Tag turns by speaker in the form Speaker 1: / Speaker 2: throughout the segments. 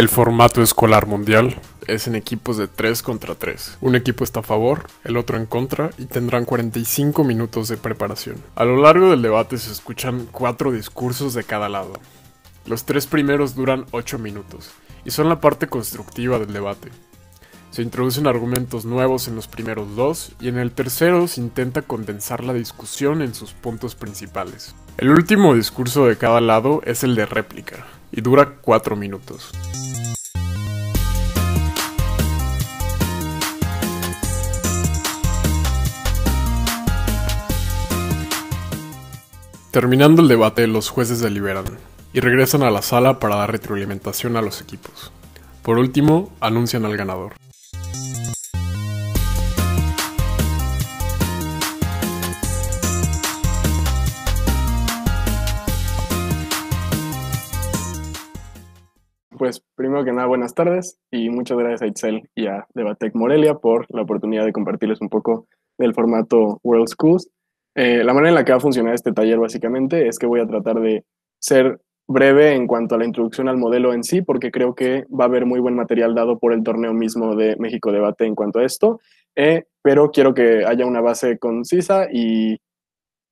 Speaker 1: El formato escolar mundial es en equipos de 3 contra 3. Un equipo está a favor, el otro en contra y tendrán 45 minutos de preparación. A lo largo del debate se escuchan 4 discursos de cada lado. Los tres primeros duran 8 minutos y son la parte constructiva del debate. Se introducen argumentos nuevos en los primeros dos y en el tercero se intenta condensar la discusión en sus puntos principales. El último discurso de cada lado es el de réplica, y dura 4 minutos. Terminando el debate, los jueces deliberan y regresan a la sala para dar retroalimentación a los equipos. Por último, anuncian al ganador.
Speaker 2: pues primero que nada, buenas tardes y muchas gracias a Itzel y a Debatec Morelia por la oportunidad de compartirles un poco del formato World Schools. Eh, la manera en la que va a funcionar este taller básicamente es que voy a tratar de ser breve en cuanto a la introducción al modelo en sí, porque creo que va a haber muy buen material dado por el torneo mismo de México Debate en cuanto a esto, eh, pero quiero que haya una base concisa y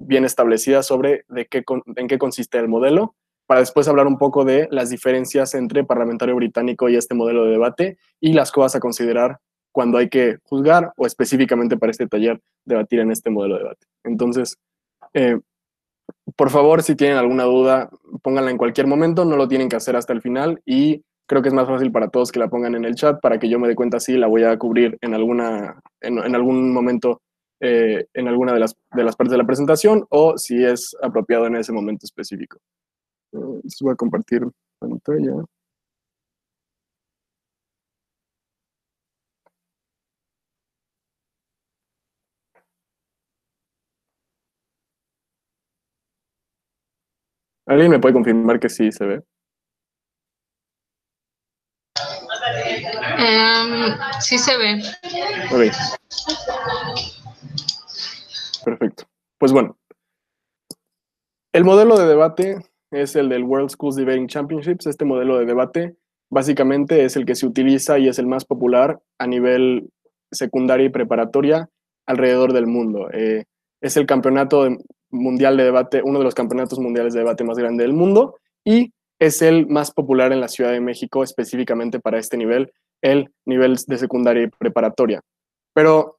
Speaker 2: bien establecida sobre de qué, en qué consiste el modelo para después hablar un poco de las diferencias entre parlamentario británico y este modelo de debate y las cosas a considerar cuando hay que juzgar o específicamente para este taller debatir en este modelo de debate. Entonces, eh, por favor, si tienen alguna duda, pónganla en cualquier momento, no lo tienen que hacer hasta el final y creo que es más fácil para todos que la pongan en el chat para que yo me dé cuenta si la voy a cubrir en, alguna, en, algún momento, eh, en alguna de las partes de la presentación o si es apropiado en ese momento específico.
Speaker 1: Les voy a compartir pantalla. ¿Alguien me puede confirmar que sí se ve?
Speaker 3: Em, sí se ve.
Speaker 1: Perfecto. Pues bueno,
Speaker 2: el modelo de debate es el del World Schools Debating Championships. Este modelo de debate básicamente es el que se utiliza y es el más popular a nivel secundaria y preparatoria alrededor del mundo. Eh, es el campeonato mundial de debate, uno de los campeonatos mundiales de debate más grande del mundo y es el más popular en la Ciudad de México específicamente para este nivel, el nivel de secundaria y preparatoria. Pero,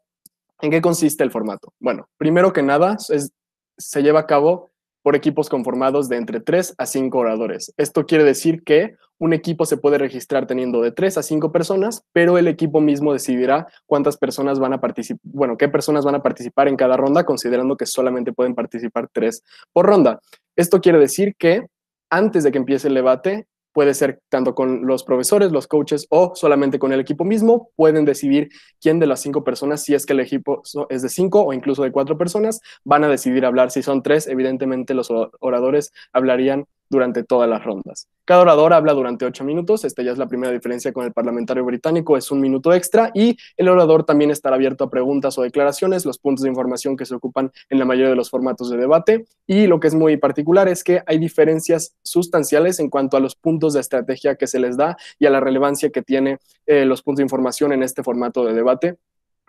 Speaker 2: ¿en qué consiste el formato? Bueno, primero que nada, es, se lleva a cabo por equipos conformados de entre 3 a 5 oradores. Esto quiere decir que un equipo se puede registrar teniendo de 3 a 5 personas, pero el equipo mismo decidirá cuántas personas van a participar, bueno, qué personas van a participar en cada ronda, considerando que solamente pueden participar 3 por ronda. Esto quiere decir que antes de que empiece el debate, Puede ser tanto con los profesores, los coaches o solamente con el equipo mismo. Pueden decidir quién de las cinco personas, si es que el equipo es de cinco o incluso de cuatro personas, van a decidir hablar. Si son tres, evidentemente los oradores hablarían durante todas las rondas. Cada orador habla durante ocho minutos, esta ya es la primera diferencia con el parlamentario británico, es un minuto extra y el orador también estará abierto a preguntas o declaraciones, los puntos de información que se ocupan en la mayoría de los formatos de debate y lo que es muy particular es que hay diferencias sustanciales en cuanto a los puntos de estrategia que se les da y a la relevancia que tiene eh, los puntos de información en este formato de debate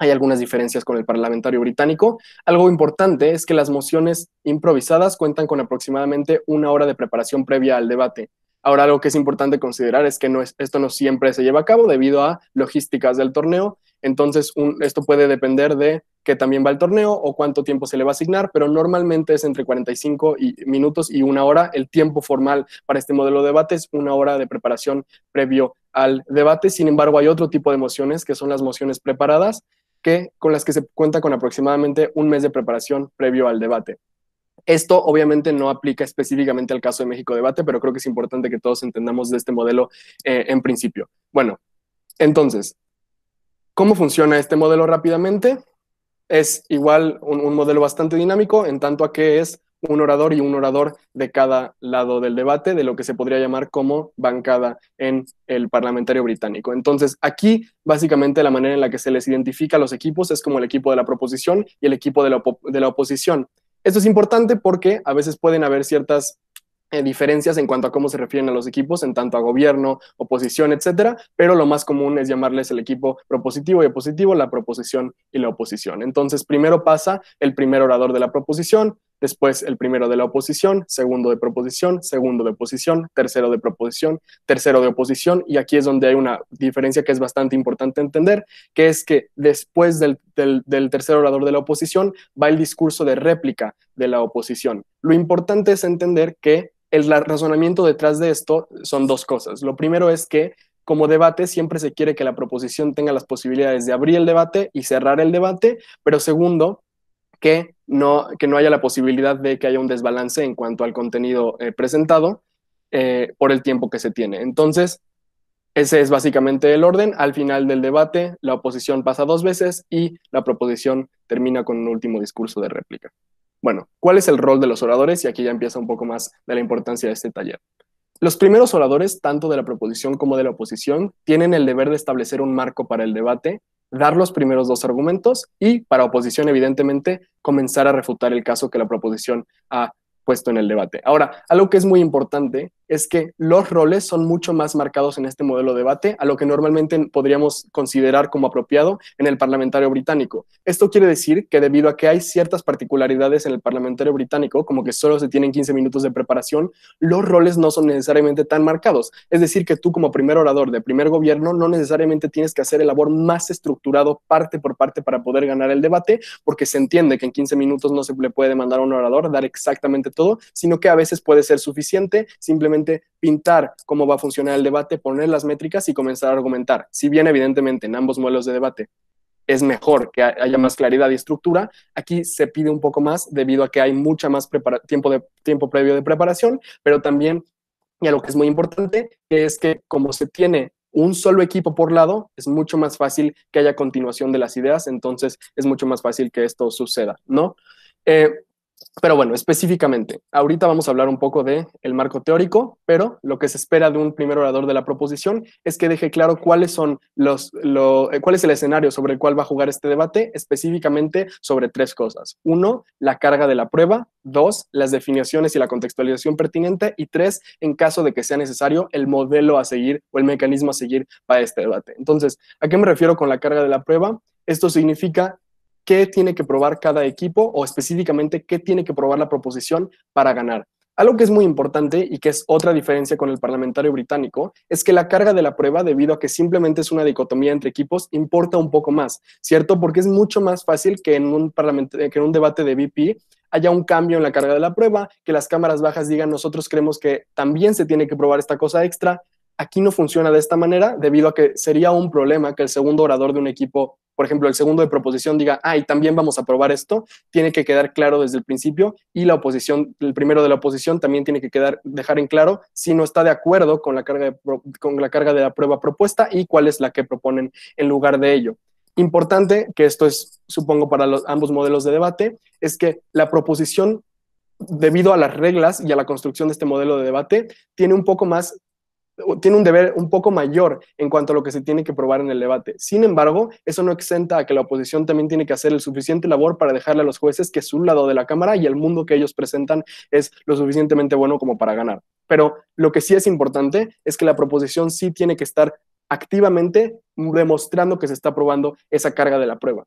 Speaker 2: hay algunas diferencias con el parlamentario británico. Algo importante es que las mociones improvisadas cuentan con aproximadamente una hora de preparación previa al debate. Ahora, algo que es importante considerar es que esto no siempre se lleva a cabo debido a logísticas del torneo. Entonces, esto puede depender de que también va el torneo o cuánto tiempo se le va a asignar, pero normalmente es entre 45 minutos y una hora. El tiempo formal para este modelo de debate es una hora de preparación previo al debate. Sin embargo, hay otro tipo de mociones que son las mociones preparadas, que, con las que se cuenta con aproximadamente un mes de preparación previo al debate. Esto obviamente no aplica específicamente al caso de México Debate, pero creo que es importante que todos entendamos de este modelo eh, en principio. Bueno, entonces, ¿cómo funciona este modelo rápidamente? Es igual un, un modelo bastante dinámico en tanto a que es un orador y un orador de cada lado del debate, de lo que se podría llamar como bancada en el parlamentario británico. Entonces, aquí básicamente la manera en la que se les identifica a los equipos es como el equipo de la proposición y el equipo de la, oposición. Esto es importante porque a veces pueden haber ciertas eh, diferencias en cuanto a cómo se refieren a los equipos, en tanto a gobierno, oposición, etcétera, pero lo más común es llamarles el equipo propositivo y opositivo, la proposición y la oposición. Entonces, primero pasa el primer orador de la proposición, después el primero de la oposición, segundo de proposición, segundo de oposición, tercero de proposición, tercero de oposición, y aquí es donde hay una diferencia que es bastante importante entender, que es que después del, tercer orador de la oposición va el discurso de réplica de la oposición. Lo importante es entender que el razonamiento detrás de esto son dos cosas. Lo primero es que como debate siempre se quiere que la proposición tenga las posibilidades de abrir el debate y cerrar el debate, pero segundo, que no, que no haya la posibilidad de que haya un desbalance en cuanto al contenido eh, presentado eh, por el tiempo que se tiene. Entonces, ese es básicamente el orden. Al final del debate, la oposición pasa dos veces y la proposición termina con un último discurso de réplica. Bueno, ¿cuál es el rol de los oradores? Y aquí ya empieza un poco más de la importancia de este taller. Los primeros oradores, tanto de la proposición como de la oposición, tienen el deber de establecer un marco para el debate dar los primeros dos argumentos y, para oposición, evidentemente, comenzar a refutar el caso que la proposición ha puesto en el debate. Ahora, algo que es muy importante es que los roles son mucho más marcados en este modelo de debate a lo que normalmente podríamos considerar como apropiado en el parlamentario británico. Esto quiere decir que debido a que hay ciertas particularidades en el parlamentario británico, como que solo se tienen 15 minutos de preparación, los roles no son necesariamente tan marcados. Es decir, que tú como primer orador de primer gobierno no necesariamente tienes que hacer el labor más estructurado parte por parte para poder ganar el debate, porque se entiende que en 15 minutos no se le puede mandar a un orador dar exactamente todo, sino que a veces puede ser suficiente simplemente pintar cómo va a funcionar el debate, poner las métricas y comenzar a argumentar. Si bien evidentemente en ambos modelos de debate es mejor que haya más claridad y estructura, aquí se pide un poco más debido a que hay mucha más tiempo, previo de preparación, pero también, y algo lo que es muy importante, es que como se tiene un solo equipo por lado, es mucho más fácil que haya continuación de las ideas, entonces es mucho más fácil que esto suceda, ¿no? Eh, pero bueno, específicamente, ahorita vamos a hablar un poco de el marco teórico, pero lo que se espera de un primer orador de la proposición es que deje claro cuáles son los, eh, cuál es el escenario sobre el cual va a jugar este debate, específicamente sobre tres cosas. Uno, la carga de la prueba. Dos, las definiciones y la contextualización pertinente. Y tres, en caso de que sea necesario, el modelo a seguir o el mecanismo a seguir para este debate. Entonces, ¿a qué me refiero con la carga de la prueba? Esto significa qué tiene que probar cada equipo o específicamente qué tiene que probar la proposición para ganar. Algo que es muy importante y que es otra diferencia con el parlamentario británico es que la carga de la prueba, debido a que simplemente es una dicotomía entre equipos, importa un poco más, ¿cierto? Porque es mucho más fácil que en un, que en un debate de VP haya un cambio en la carga de la prueba, que las cámaras bajas digan nosotros creemos que también se tiene que probar esta cosa extra, aquí no funciona de esta manera debido a que sería un problema que el segundo orador de un equipo, por ejemplo, el segundo de proposición diga, ay, ah, también vamos a probar esto, tiene que quedar claro desde el principio y la oposición, el primero de la oposición también tiene que quedar, dejar en claro si no está de acuerdo con la carga de, con la, carga de la prueba propuesta y cuál es la que proponen en lugar de ello. Importante, que esto es, supongo, para los, ambos modelos de debate, es que la proposición debido a las reglas y a la construcción de este modelo de debate, tiene un poco más tiene un deber un poco mayor en cuanto a lo que se tiene que probar en el debate. Sin embargo, eso no exenta a que la oposición también tiene que hacer el suficiente labor para dejarle a los jueces que su lado de la Cámara y el mundo que ellos presentan es lo suficientemente bueno como para ganar. Pero lo que sí es importante es que la proposición sí tiene que estar activamente demostrando que se está probando esa carga de la prueba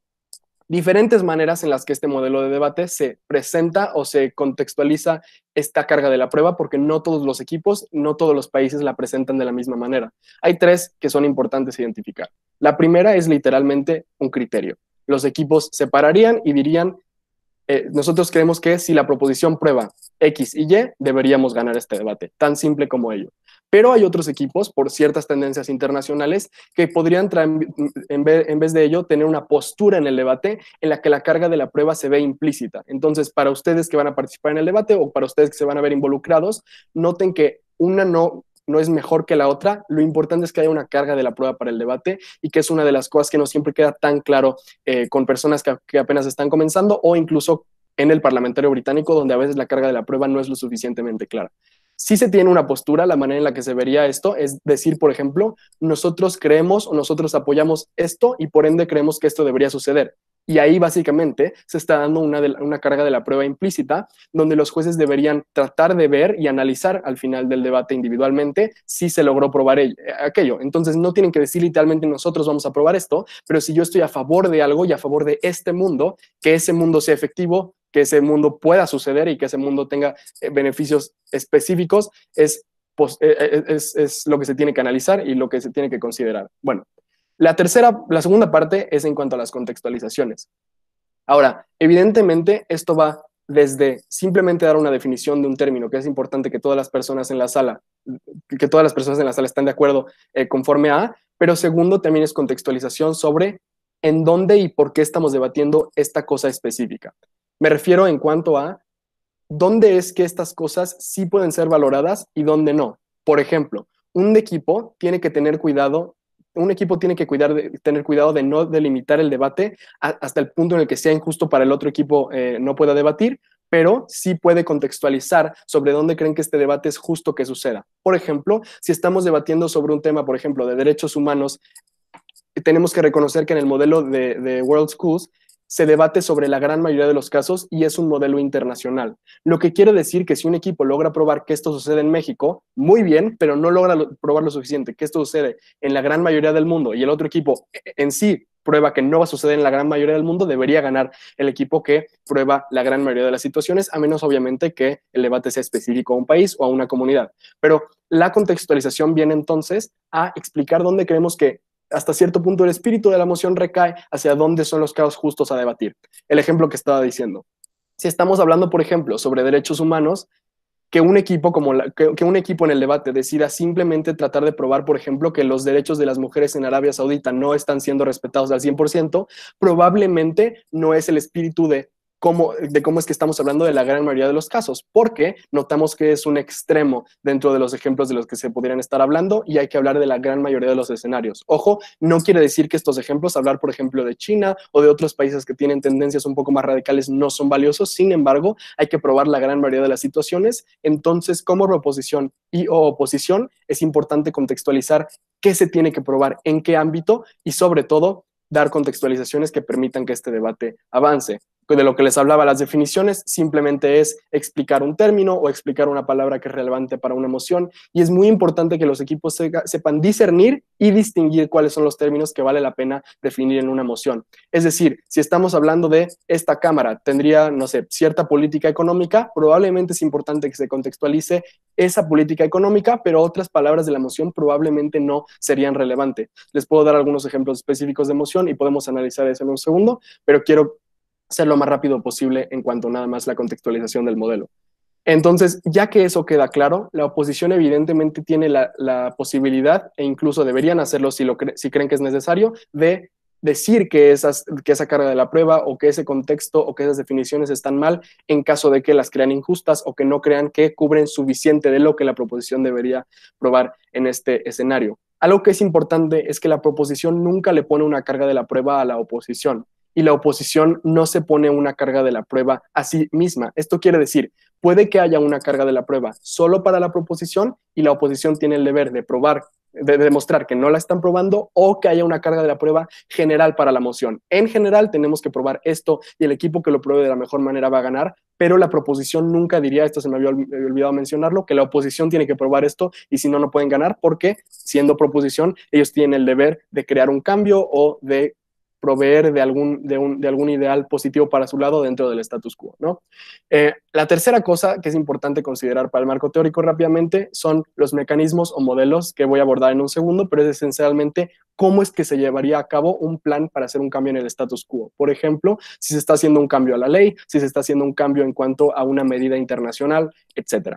Speaker 2: diferentes maneras en las que este modelo de debate se presenta o se contextualiza esta carga de la prueba, porque no todos los equipos, no todos los países la presentan de la misma manera. Hay tres que son importantes identificar. La primera es literalmente un criterio. Los equipos separarían y dirían, eh, nosotros creemos que si la proposición prueba X y Y, deberíamos ganar este debate, tan simple como ello. Pero hay otros equipos, por ciertas tendencias internacionales, que podrían, en vez de ello, tener una postura en el debate en la que la carga de la prueba se ve implícita. Entonces, para ustedes que van a participar en el debate o para ustedes que se van a ver involucrados, noten que una no no es mejor que la otra. Lo importante es que haya una carga de la prueba para el debate y que es una de las cosas que no siempre queda tan claro eh, con personas que, que apenas están comenzando o incluso en el parlamentario británico, donde a veces la carga de la prueba no es lo suficientemente clara. Si se tiene una postura, la manera en la que se vería esto es decir, por ejemplo, nosotros creemos o nosotros apoyamos esto y por ende creemos que esto debería suceder. Y ahí básicamente se está dando una, una, carga de la prueba implícita, donde los jueces deberían tratar de ver y analizar al final del debate individualmente si se logró probar eh, aquello. Entonces no tienen que decir literalmente nosotros vamos a probar esto, pero si yo estoy a favor de algo y a favor de este mundo, que ese mundo sea efectivo, que ese mundo pueda suceder y que ese mundo tenga eh, beneficios específicos, eh, es, es lo que se tiene que analizar y lo que se tiene que considerar. Bueno, la tercera, la segunda parte es en cuanto a las contextualizaciones. Ahora, evidentemente esto va desde simplemente dar una definición de un término, que es importante que todas las personas en la sala, que todas las personas en la sala están de acuerdo eh, conforme a, pero segundo también es contextualización sobre en dónde y por qué estamos debatiendo esta cosa específica. Me refiero en cuanto a dónde es que estas cosas sí pueden ser valoradas y dónde no. Por ejemplo, un equipo tiene que tener cuidado un equipo tiene que cuidar tener cuidado de no delimitar el debate hasta el punto en el que sea injusto para el otro equipo eh, no pueda debatir, pero sí puede contextualizar sobre dónde creen que este debate es justo que suceda. Por ejemplo, si estamos debatiendo sobre un tema, por ejemplo, de derechos humanos, tenemos que reconocer que en el modelo de, de World Schools se debate sobre la gran mayoría de los casos y es un modelo internacional. Lo que quiere decir que si un equipo logra probar que esto sucede en México, muy bien, pero no logra probar lo suficiente, que esto sucede en la gran mayoría del mundo y el otro equipo e, e, en sí prueba que no va a suceder en la gran mayoría del mundo, debería ganar el equipo que prueba la gran mayoría de las situaciones, a menos obviamente que el debate sea específico a un país o a una comunidad. Pero la contextualización viene entonces a explicar dónde creemos que hasta cierto punto el espíritu de la moción recae hacia dónde son los casos justos a debatir. El ejemplo que estaba diciendo. Si estamos hablando, por ejemplo, sobre derechos humanos, que un equipo como un equipo en el debate decida simplemente tratar de probar, por ejemplo, que los derechos de las mujeres en Arabia Saudita no están siendo respetados al 100%, probablemente no es el espíritu de de cómo es que estamos hablando de la gran mayoría de los casos, porque notamos que es un extremo dentro de los ejemplos de los que se pudieran estar hablando y hay que hablar de la gran mayoría de los escenarios. Ojo, no quiere decir que estos ejemplos, hablar por ejemplo de China o de otros países que tienen tendencias un poco más radicales, no son valiosos, sin embargo, hay que probar la gran mayoría de las situaciones, entonces como reposición y oposición es importante contextualizar qué se tiene que probar, en qué ámbito y sobre todo dar contextualizaciones que permitan que este debate avance de lo que les hablaba, las definiciones simplemente es explicar un término o explicar una palabra que es relevante para una emoción y es muy importante que los equipos sepan discernir y distinguir cuáles son los términos que vale la pena definir en una emoción. Es decir, si estamos hablando de esta cámara, tendría, no sé, cierta política económica, probablemente es importante que se contextualice esa política económica, pero otras palabras de la emoción probablemente no serían relevantes. Les puedo dar algunos ejemplos específicos de emoción y podemos analizar eso en un segundo, pero quiero ser lo más rápido posible en cuanto nada más la contextualización del modelo. Entonces, ya que eso queda claro, la oposición evidentemente tiene la, posibilidad, e incluso deberían hacerlo si, lo si creen que es necesario, de decir que, esas, que esa carga de la prueba o que ese contexto o que esas definiciones están mal en caso de que las crean injustas o que no crean que cubren suficiente de lo que la proposición debería probar en este escenario. Algo que es importante es que la proposición nunca le pone una carga de la prueba a la oposición y la oposición no se pone una carga de la prueba a sí misma. Esto quiere decir, puede que haya una carga de la prueba solo para la proposición y la oposición tiene el deber de probar de demostrar que no la están probando o que haya una carga de la prueba general para la moción. En general tenemos que probar esto y el equipo que lo pruebe de la mejor manera va a ganar, pero la proposición nunca diría, esto se me había olvidado mencionarlo, que la oposición tiene que probar esto y si no, no pueden ganar porque siendo proposición ellos tienen el deber de crear un cambio o de proveer de algún, de, algún ideal positivo para su lado dentro del status quo. Eh, la tercera cosa que es importante considerar para el marco teórico rápidamente son los mecanismos o modelos que voy a abordar en un segundo, pero es esencialmente cómo es que se llevaría a cabo un plan para hacer un cambio en el status quo. Por ejemplo, si se está haciendo un cambio a la ley, si se está haciendo un cambio en cuanto a una medida internacional, etc.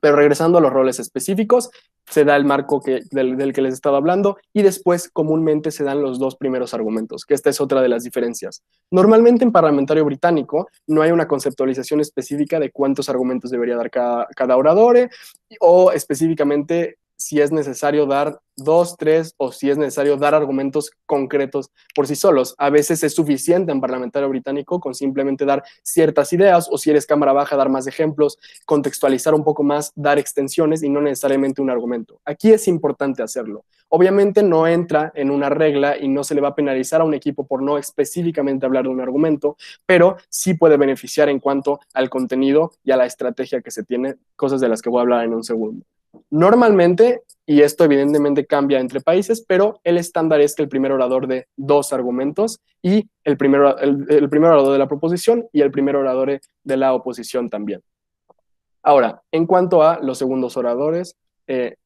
Speaker 2: Pero regresando a los roles específicos, se da el marco que, del, que les estaba hablando y después comúnmente se dan los dos primeros argumentos, que esta es otra de las diferencias. Normalmente en parlamentario británico no hay una conceptualización específica de cuántos argumentos debería dar cada, cada orador eh, o específicamente si es necesario dar dos, tres o si es necesario dar argumentos concretos por sí solos. A veces es suficiente en parlamentario británico con simplemente dar ciertas ideas o si eres cámara baja dar más ejemplos, contextualizar un poco más, dar extensiones y no necesariamente un argumento. Aquí es importante hacerlo. Obviamente no entra en una regla y no se le va a penalizar a un equipo por no específicamente hablar de un argumento, pero sí puede beneficiar en cuanto al contenido y a la estrategia que se tiene, cosas de las que voy a hablar en un segundo. Normalmente, y esto evidentemente cambia entre países, pero el estándar es que el primer orador de dos argumentos y el primer, el, primer orador de la proposición y el primer orador de la oposición también. Ahora, en cuanto a los segundos oradores, eh,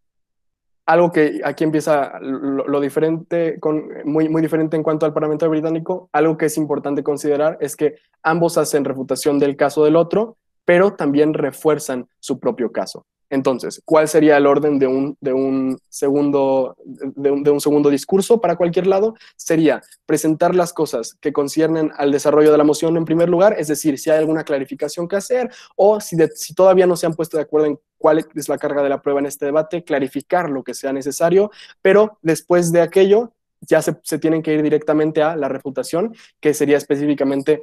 Speaker 2: algo que aquí empieza lo, diferente, con, muy, muy diferente en cuanto al Parlamento británico, algo que es importante considerar es que ambos hacen refutación del caso del otro, pero también refuerzan su propio caso. Entonces, ¿cuál sería el orden de un, de un, segundo, de segundo discurso para cualquier lado? Sería presentar las cosas que conciernen al desarrollo de la moción en primer lugar, es decir, si hay alguna clarificación que hacer o si, si todavía no se han puesto de acuerdo en cuál es la carga de la prueba en este debate, clarificar lo que sea necesario, pero después de aquello ya se, tienen que ir directamente a la refutación, que sería específicamente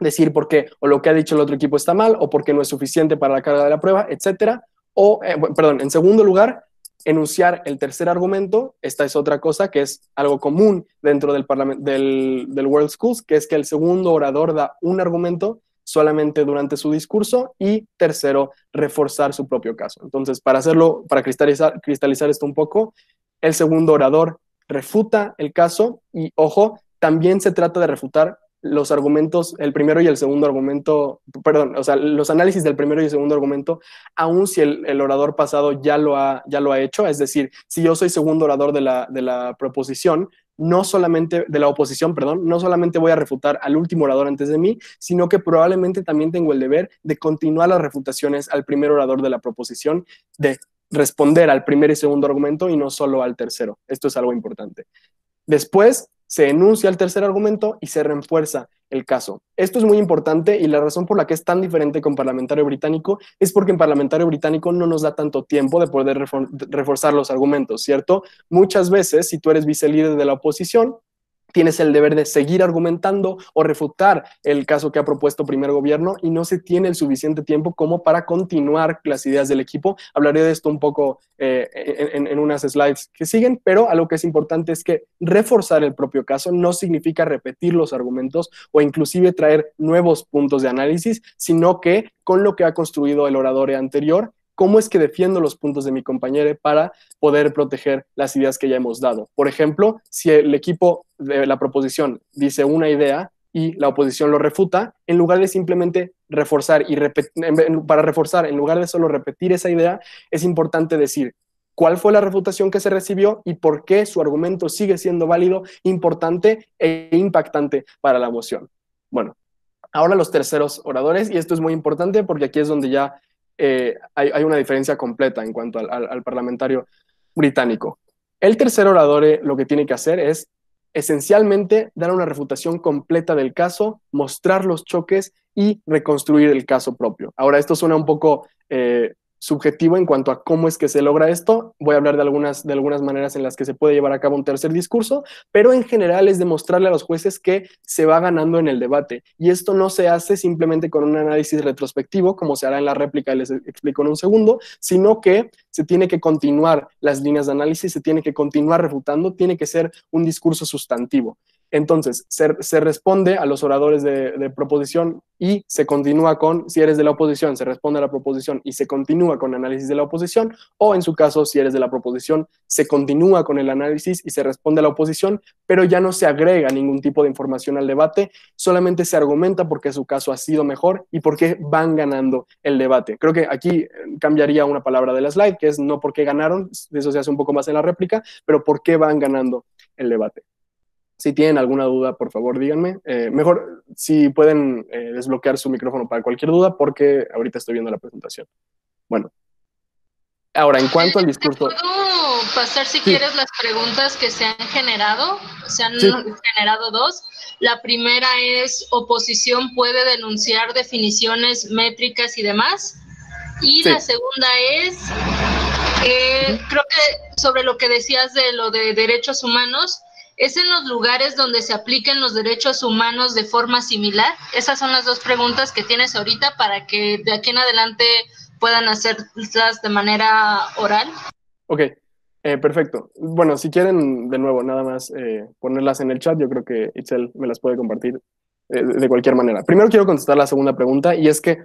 Speaker 2: decir por qué o lo que ha dicho el otro equipo está mal o por qué no es suficiente para la carga de la prueba, etcétera o, eh, perdón, en segundo lugar, enunciar el tercer argumento. Esta es otra cosa que es algo común dentro del, del, del World Schools, que es que el segundo orador da un argumento solamente durante su discurso y tercero, reforzar su propio caso. Entonces, para hacerlo, para cristalizar, cristalizar esto un poco, el segundo orador refuta el caso y, ojo, también se trata de refutar los argumentos, el primero y el segundo argumento, perdón, o sea, los análisis del primero y segundo argumento, aun si el, orador pasado ya lo, ha, ya lo ha hecho, es decir, si yo soy segundo orador de la, de la proposición, no solamente de la oposición, perdón, no solamente voy a refutar al último orador antes de mí, sino que probablemente también tengo el deber de continuar las refutaciones al primer orador de la proposición, de responder al primer y segundo argumento y no solo al tercero. Esto es algo importante. Después, se enuncia el tercer argumento y se refuerza el caso. Esto es muy importante y la razón por la que es tan diferente con parlamentario británico es porque en parlamentario británico no nos da tanto tiempo de poder reforzar los argumentos, ¿cierto? Muchas veces, si tú eres líder de la oposición, tienes el deber de seguir argumentando o refutar el caso que ha propuesto primer gobierno y no se tiene el suficiente tiempo como para continuar las ideas del equipo. Hablaré de esto un poco eh, en, en, unas slides que siguen, pero algo que es importante es que reforzar el propio caso no significa repetir los argumentos o inclusive traer nuevos puntos de análisis, sino que con lo que ha construido el orador anterior, cómo es que defiendo los puntos de mi compañero para poder proteger las ideas que ya hemos dado. Por ejemplo, si el equipo de la proposición dice una idea y la oposición lo refuta, en lugar de simplemente reforzar y para reforzar, en lugar de solo repetir esa idea, es importante decir cuál fue la refutación que se recibió y por qué su argumento sigue siendo válido, importante e impactante para la moción. Bueno, ahora los terceros oradores, y esto es muy importante porque aquí es donde ya eh, hay, una diferencia completa en cuanto al, parlamentario británico. El tercer orador eh, lo que tiene que hacer es esencialmente dar una refutación completa del caso, mostrar los choques y reconstruir el caso propio. Ahora, esto suena un poco eh, subjetivo en cuanto a cómo es que se logra esto. Voy a hablar de algunas, de algunas maneras en las que se puede llevar a cabo un tercer discurso, pero en general es demostrarle a los jueces que se va ganando en el debate. Y esto no se hace simplemente con un análisis retrospectivo, como se hará en la réplica, les explico en un segundo, sino que se tiene que continuar las líneas de análisis, se tiene que continuar refutando, tiene que ser un discurso sustantivo. Entonces, se, responde a los oradores de, proposición y se continúa con, si eres de la oposición, se responde a la proposición y se continúa con análisis de la oposición, o en su caso, si eres de la proposición, se continúa con el análisis y se responde a la oposición, pero ya no se agrega ningún tipo de información al debate, solamente se argumenta porque su caso ha sido mejor y porque van ganando el debate. Creo que aquí eh, cambiaría una palabra de la slide, que es no por qué ganaron, eso se hace un poco más en la réplica, pero por qué van ganando el debate. Si tienen alguna duda, por favor, díganme. Eh, mejor, si pueden eh, desbloquear su micrófono para cualquier duda, porque ahorita estoy viendo la presentación. Bueno. Ahora, en cuanto al discurso... puedo
Speaker 3: pasar, si quieres, las preguntas que se han generado? Se han generado dos. La primera es, ¿oposición puede denunciar definiciones, métricas y demás? Y la segunda es, eh, creo que sobre lo que decías de lo de derechos humanos, ¿Es en los lugares donde se apliquen los derechos humanos de forma similar? Esas son las dos preguntas que tienes ahorita para que de aquí en adelante puedan hacerlas de manera
Speaker 2: oral. Ok, eh, perfecto. Bueno, si quieren de nuevo nada más eh, ponerlas en el chat, yo creo que Itzel me las puede compartir eh, de cualquier manera. Primero quiero contestar la segunda pregunta y es que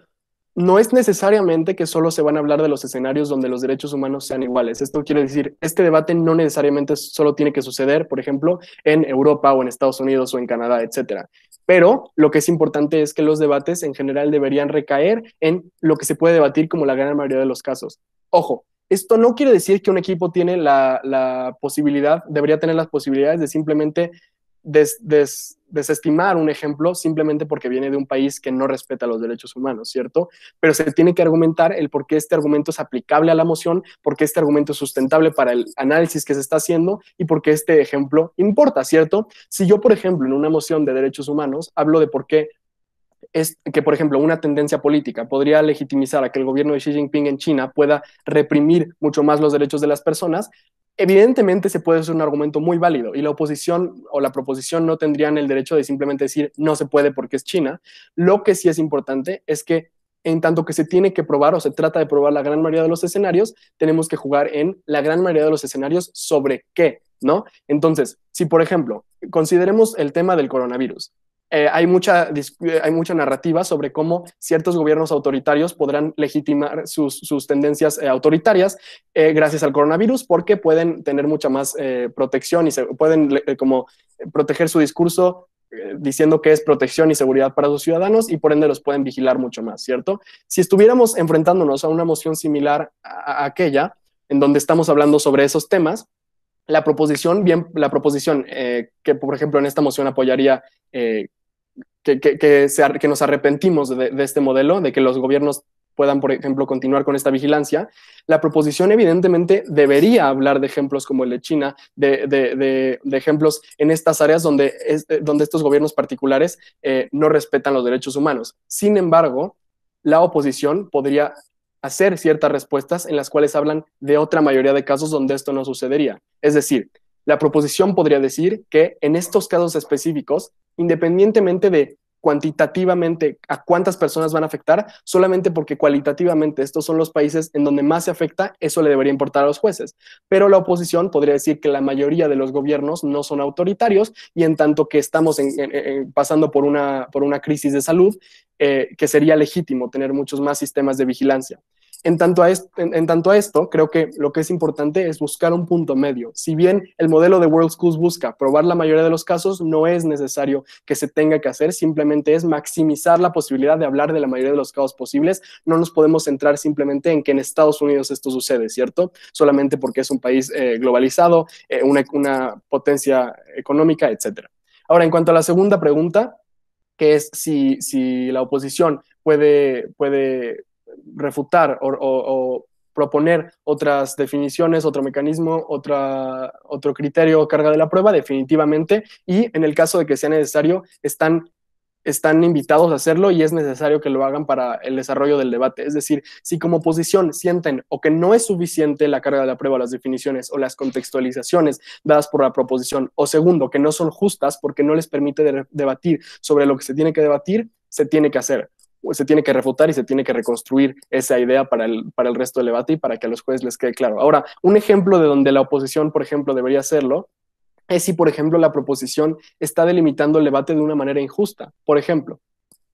Speaker 2: no es necesariamente que solo se van a hablar de los escenarios donde los derechos humanos sean iguales. Esto quiere decir, este debate no necesariamente solo tiene que suceder, por ejemplo, en Europa o en Estados Unidos o en Canadá, etcétera. Pero lo que es importante es que los debates en general deberían recaer en lo que se puede debatir como la gran mayoría de los casos. Ojo, esto no quiere decir que un equipo tiene la, posibilidad, debería tener las posibilidades de simplemente des, desestimar un ejemplo simplemente porque viene de un país que no respeta los derechos humanos, ¿cierto? Pero se tiene que argumentar el por qué este argumento es aplicable a la moción, por qué este argumento es sustentable para el análisis que se está haciendo y por qué este ejemplo importa, ¿cierto? Si yo, por ejemplo, en una moción de derechos humanos hablo de por qué es que, por ejemplo, una tendencia política podría legitimizar a que el gobierno de Xi Jinping en China pueda reprimir mucho más los derechos de las personas, evidentemente se puede hacer un argumento muy válido y la oposición o la proposición no tendrían el derecho de simplemente decir no se puede porque es China. Lo que sí es importante es que en tanto que se tiene que probar o se trata de probar la gran mayoría de los escenarios, tenemos que jugar en la gran mayoría de los escenarios sobre qué, ¿no? Entonces, si por ejemplo, consideremos el tema del coronavirus, eh, hay, mucha, eh, hay mucha narrativa sobre cómo ciertos gobiernos autoritarios podrán legitimar sus, sus tendencias eh, autoritarias gracias al coronavirus porque pueden tener mucha más protección y se pueden como proteger su discurso diciendo que es protección y seguridad para sus ciudadanos y por ende los pueden vigilar mucho más, ¿cierto? Si estuviéramos enfrentándonos a una moción similar a, aquella, en donde estamos hablando sobre esos temas, la proposición, bien, la proposición que, por ejemplo, en esta moción apoyaría eh, que, que, nos arrepentimos de, este modelo, de que los gobiernos puedan, por ejemplo, continuar con esta vigilancia, la proposición evidentemente debería hablar de ejemplos como el de China, de, ejemplos en estas áreas donde, es, eh, donde estos gobiernos particulares eh, no respetan los derechos humanos. Sin embargo, la oposición podría hacer ciertas respuestas en las cuales hablan de otra mayoría de casos donde esto no sucedería. Es decir, la proposición podría decir que en estos casos específicos independientemente de cuantitativamente a cuántas personas van a afectar, solamente porque cualitativamente estos son los países en donde más se afecta, eso le debería importar a los jueces. Pero la oposición podría decir que la mayoría de los gobiernos no son autoritarios y en tanto que estamos pasando por una, por una crisis de salud, eh, que sería legítimo tener muchos más sistemas de vigilancia. En tanto, a esto, creo que lo que es importante es buscar un punto medio. Si bien el modelo de World Schools busca probar la mayoría de los casos, no es necesario que se tenga que hacer, simplemente es maximizar la posibilidad de hablar de la mayoría de los casos posibles. No nos podemos centrar simplemente en que en Estados Unidos esto sucede, ¿cierto? Solamente porque es un país eh, globalizado, eh, una, potencia económica, etc. Ahora, en cuanto a la segunda pregunta, que es si, si la oposición puede, puede refutar o, proponer otras definiciones, otro mecanismo, otra, otro criterio o carga de la prueba, definitivamente. Y en el caso de que sea necesario, están, están invitados a hacerlo y es necesario que lo hagan para el desarrollo del debate. Es decir, si como oposición sienten o que no es suficiente la carga de la prueba, las definiciones o las contextualizaciones dadas por la proposición, o segundo, que no son justas porque no les permite debatir sobre lo que se tiene que debatir, se tiene que hacer pues, se tiene que refutar y se tiene que reconstruir esa idea para el, para el resto del debate y para que a los jueces les quede claro. Ahora, un ejemplo de donde la oposición, por ejemplo, debería hacerlo es si, por ejemplo, la proposición está delimitando el debate de una manera injusta. Por ejemplo,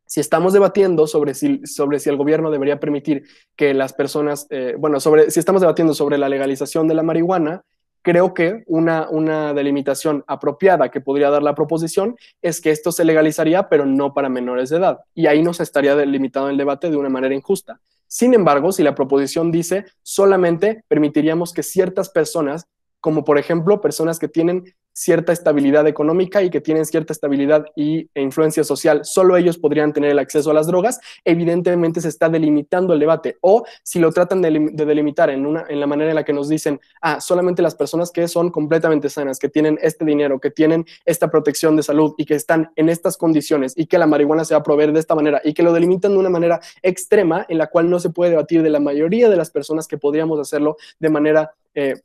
Speaker 2: si estamos debatiendo sobre si, sobre si el gobierno debería permitir que las personas, eh, bueno, sobre, si estamos debatiendo sobre la legalización de la marihuana creo que una, una delimitación apropiada que podría dar la proposición es que esto se legalizaría, pero no para menores de edad. Y ahí nos estaría delimitado el debate de una manera injusta. Sin embargo, si la proposición dice solamente permitiríamos que ciertas personas, como por ejemplo personas que tienen cierta estabilidad económica y que tienen cierta estabilidad y, e influencia social, solo ellos podrían tener el acceso a las drogas, evidentemente se está delimitando el debate. O si lo tratan de, delimitar en, una, en la manera en la que nos dicen, ah, solamente las personas que son completamente sanas, que tienen este dinero, que tienen esta protección de salud y que están en estas condiciones y que la marihuana se va a proveer de esta manera y que lo delimitan de una manera extrema en la cual no se puede debatir de la mayoría de las personas que podríamos hacerlo de manera... Eh,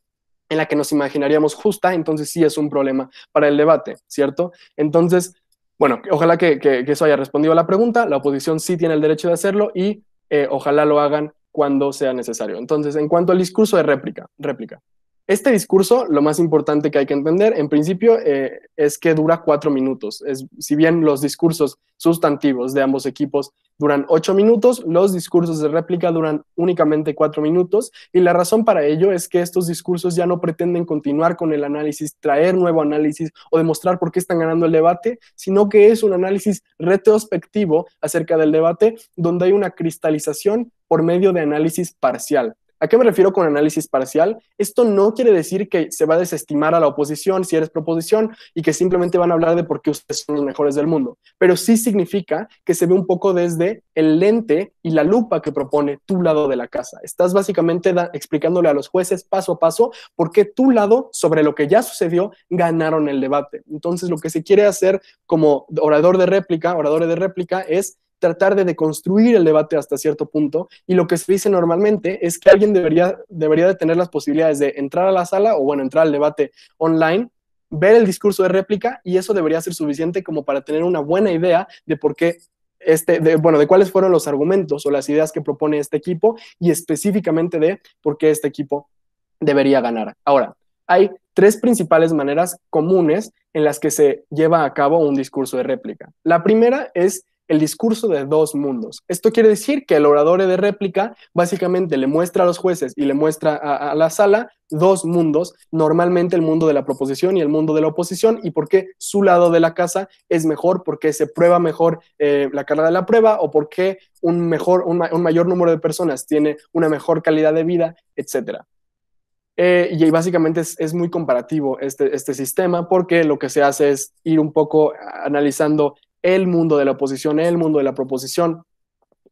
Speaker 2: en la que nos imaginaríamos justa, entonces sí es un problema para el debate, ¿cierto? Entonces, bueno, ojalá que, eso haya respondido a la pregunta, la oposición sí tiene el derecho de hacerlo y eh, ojalá lo hagan cuando sea necesario. Entonces, en cuanto al discurso de réplica, réplica. Este discurso, lo más importante que hay que entender, en principio, eh, es que dura cuatro minutos. si bien los discursos sustantivos de ambos equipos duran ocho minutos, los discursos de réplica duran únicamente cuatro minutos y la razón para ello es que estos discursos ya no pretenden continuar con el análisis, traer nuevo análisis o demostrar por qué están ganando el debate, sino que es un análisis retrospectivo acerca del debate donde hay una cristalización por medio de análisis parcial. ¿A qué me refiero con análisis parcial? Esto no quiere decir que se va a desestimar a la oposición si eres proposición y que simplemente van a hablar de por qué ustedes son los mejores del mundo, pero sí significa que se ve un poco desde el lente y la lupa que propone tu lado de la casa. Estás básicamente explicándole a los jueces paso a paso por qué tu lado sobre lo que ya sucedió ganaron el debate. Entonces lo que se quiere hacer como orador de réplica, oradores de réplica, es tratar de deconstruir el debate hasta cierto punto y lo que se dice normalmente es que alguien debería, debería de tener las posibilidades de entrar a la sala o bueno, entrar al debate online, ver el discurso de réplica y eso debería ser suficiente como para tener una buena idea de por qué este, de, bueno, de cuáles fueron los argumentos o las ideas que propone este equipo y específicamente de por qué este equipo debería ganar. Ahora, hay tres principales maneras comunes en las que se lleva a cabo un discurso de réplica. La primera es el discurso de dos mundos. Esto quiere decir que el orador de réplica básicamente le muestra a los jueces y le muestra a, la sala dos mundos, normalmente el mundo de la proposición y el mundo de la oposición, y por qué su lado de la casa es mejor, porque se prueba mejor eh, la carga de la prueba o porque un, mejor, un, mayor número de personas tiene una mejor calidad de vida, etc. Eh, y básicamente es, muy comparativo este, este sistema porque lo que se hace es ir un poco analizando el mundo de la oposición, el mundo de la proposición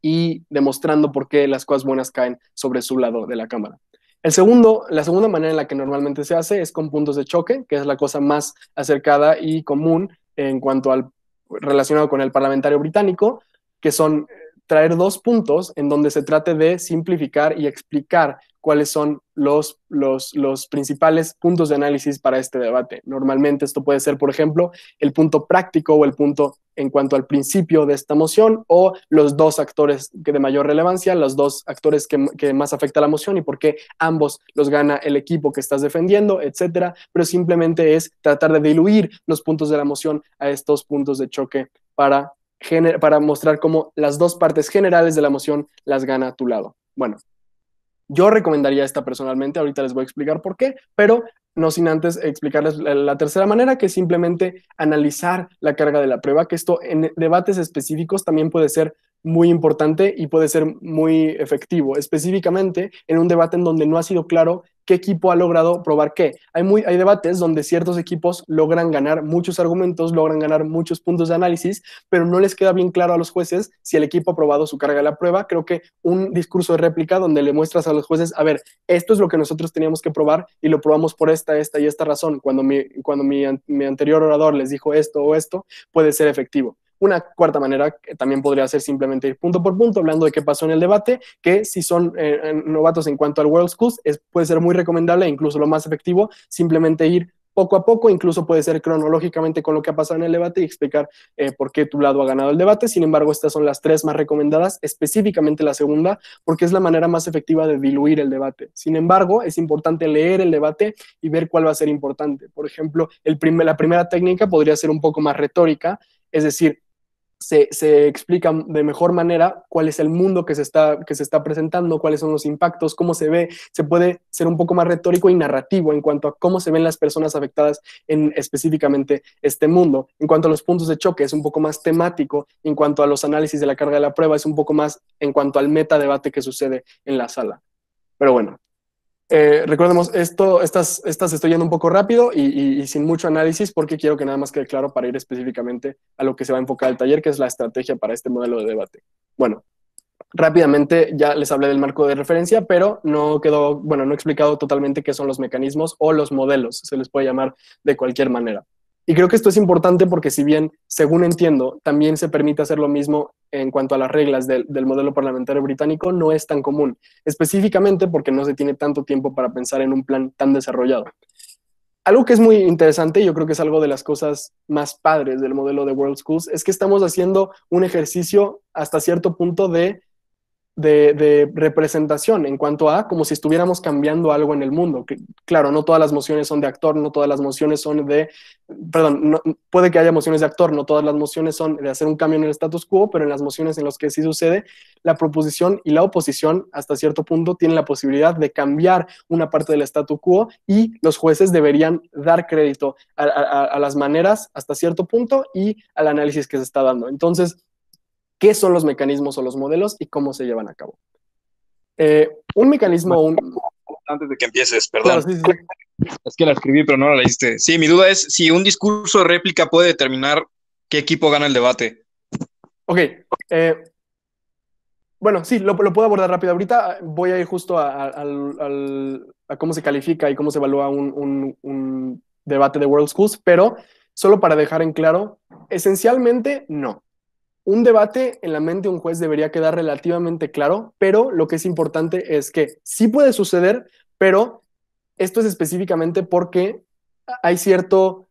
Speaker 2: y demostrando por qué las cosas buenas caen sobre su lado de la cámara. El segundo, la segunda manera en la que normalmente se hace es con puntos de choque, que es la cosa más acercada y común en cuanto al relacionado con el parlamentario británico, que son eh, traer dos puntos en donde se trate de simplificar y explicar cuáles son los, los, los, principales puntos de análisis para este debate. Normalmente esto puede ser, por ejemplo, el punto práctico o el punto en cuanto al principio de esta moción o los dos actores que de mayor relevancia, los dos actores que, más afecta la moción y por qué ambos los gana el equipo que estás defendiendo, etcétera. Pero simplemente es tratar de diluir los puntos de la moción a estos puntos de choque para, para mostrar cómo las dos partes generales de la moción las gana a tu lado. Bueno, yo recomendaría esta personalmente, ahorita les voy a explicar por qué, pero no sin antes explicarles la, tercera manera, que es simplemente analizar la carga de la prueba, que esto en debates específicos también puede ser muy importante y puede ser muy efectivo, específicamente en un debate en donde no ha sido claro qué equipo ha logrado probar qué. Hay, muy, hay debates donde ciertos equipos logran ganar muchos argumentos, logran ganar muchos puntos de análisis, pero no les queda bien claro a los jueces si el equipo ha probado su carga de la prueba. Creo que un discurso de réplica donde le muestras a los jueces, a ver, esto es lo que nosotros teníamos que probar y lo probamos por esta, esta y esta razón. Cuando mi, cuando mi anterior orador les dijo esto o esto, puede ser efectivo. Una cuarta manera que también podría ser simplemente ir punto por punto, hablando de qué pasó en el debate, que si son eh, novatos en cuanto al World Schools, puede ser muy recomendable e incluso lo más efectivo, simplemente ir poco a poco, incluso puede ser cronológicamente con lo que ha pasado en el debate y explicar eh, por qué tu lado ha ganado el debate. Sin embargo, estas son las tres más recomendadas, específicamente la segunda, porque es la manera más efectiva de diluir el debate. Sin embargo, es importante leer el debate y ver cuál va a ser importante. Por ejemplo, el la primera técnica podría ser un poco más retórica, es decir, se, se, explica de mejor manera cuál es el mundo que se, está, que se está presentando, cuáles son los impactos, cómo se ve, se puede ser un poco más retórico y narrativo en cuanto a cómo se ven las personas afectadas en específicamente este mundo. En cuanto a los puntos de choque, es un poco más temático, en cuanto a los análisis de la carga de la prueba, es un poco más en cuanto al meta debate que sucede en la sala. Pero bueno, eh, recordemos, esto, estas, estas estoy yendo un poco rápido y, y, sin mucho análisis porque quiero que nada más quede claro para ir específicamente a lo que se va a enfocar el taller, que es la estrategia para este modelo de debate. Bueno, rápidamente ya les hablé del marco de referencia, pero no quedó, bueno, no he explicado totalmente qué son los mecanismos o los modelos, se les puede llamar de cualquier manera. Y creo que esto es importante porque si bien, según entiendo, también se permite hacer lo mismo en cuanto a las reglas del, modelo parlamentario británico, no es tan común, específicamente porque no se tiene tanto tiempo para pensar en un plan tan desarrollado. Algo que es muy interesante, yo creo que es algo de las cosas más padres del modelo de World Schools, es que estamos haciendo un ejercicio hasta cierto punto de de, representación en cuanto a como si estuviéramos cambiando algo en el mundo. Que, claro, no todas las mociones son de actor, no todas las mociones son de, perdón, puede que haya mociones de actor, no todas las mociones son de hacer un cambio en el status quo, pero en las mociones en las que sí sucede, la proposición y la oposición hasta cierto punto tienen la posibilidad de cambiar una parte del status quo y los jueces deberían dar crédito a las maneras hasta cierto punto y al análisis que se está dando. Entonces, qué son los mecanismos o los modelos y cómo se llevan a cabo. Eh, un mecanismo... Un... Antes de que empieces, perdón. Es que la escribí, pero no la leíste. Sí, mi duda es si un discurso de réplica puede determinar qué equipo gana el debate. Ok. Eh, bueno, sí, lo, puedo abordar rápido. Ahorita eh, voy a ir justo a, cómo se califica y cómo se evalúa un debate de World Schools, pero solo para dejar en claro, esencialmente no. Un debate en la mente de un juez debería quedar relativamente claro, pero lo que es importante es que sí puede suceder, pero esto es específicamente porque hay cierto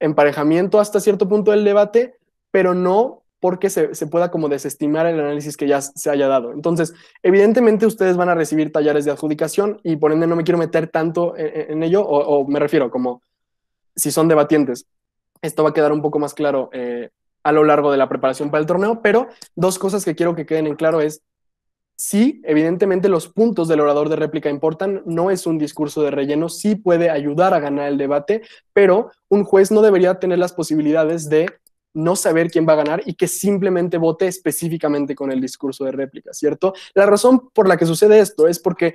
Speaker 2: emparejamiento hasta cierto punto del debate, pero no porque se, pueda como desestimar el análisis que ya se haya dado. Entonces, evidentemente ustedes van a recibir talleres de adjudicación y por ende no me quiero meter tanto en, ello, o, me refiero como si son debatientes. Esto va a quedar un poco más claro eh, a lo largo de la preparación para el torneo, pero dos cosas que quiero que queden en claro es, sí, evidentemente los puntos del orador de réplica importan, no es un discurso de relleno, sí puede ayudar a ganar el debate, pero un juez no debería tener las posibilidades de no saber quién va a ganar y que simplemente vote específicamente con el discurso de réplica, ¿cierto? La razón por la que sucede esto es porque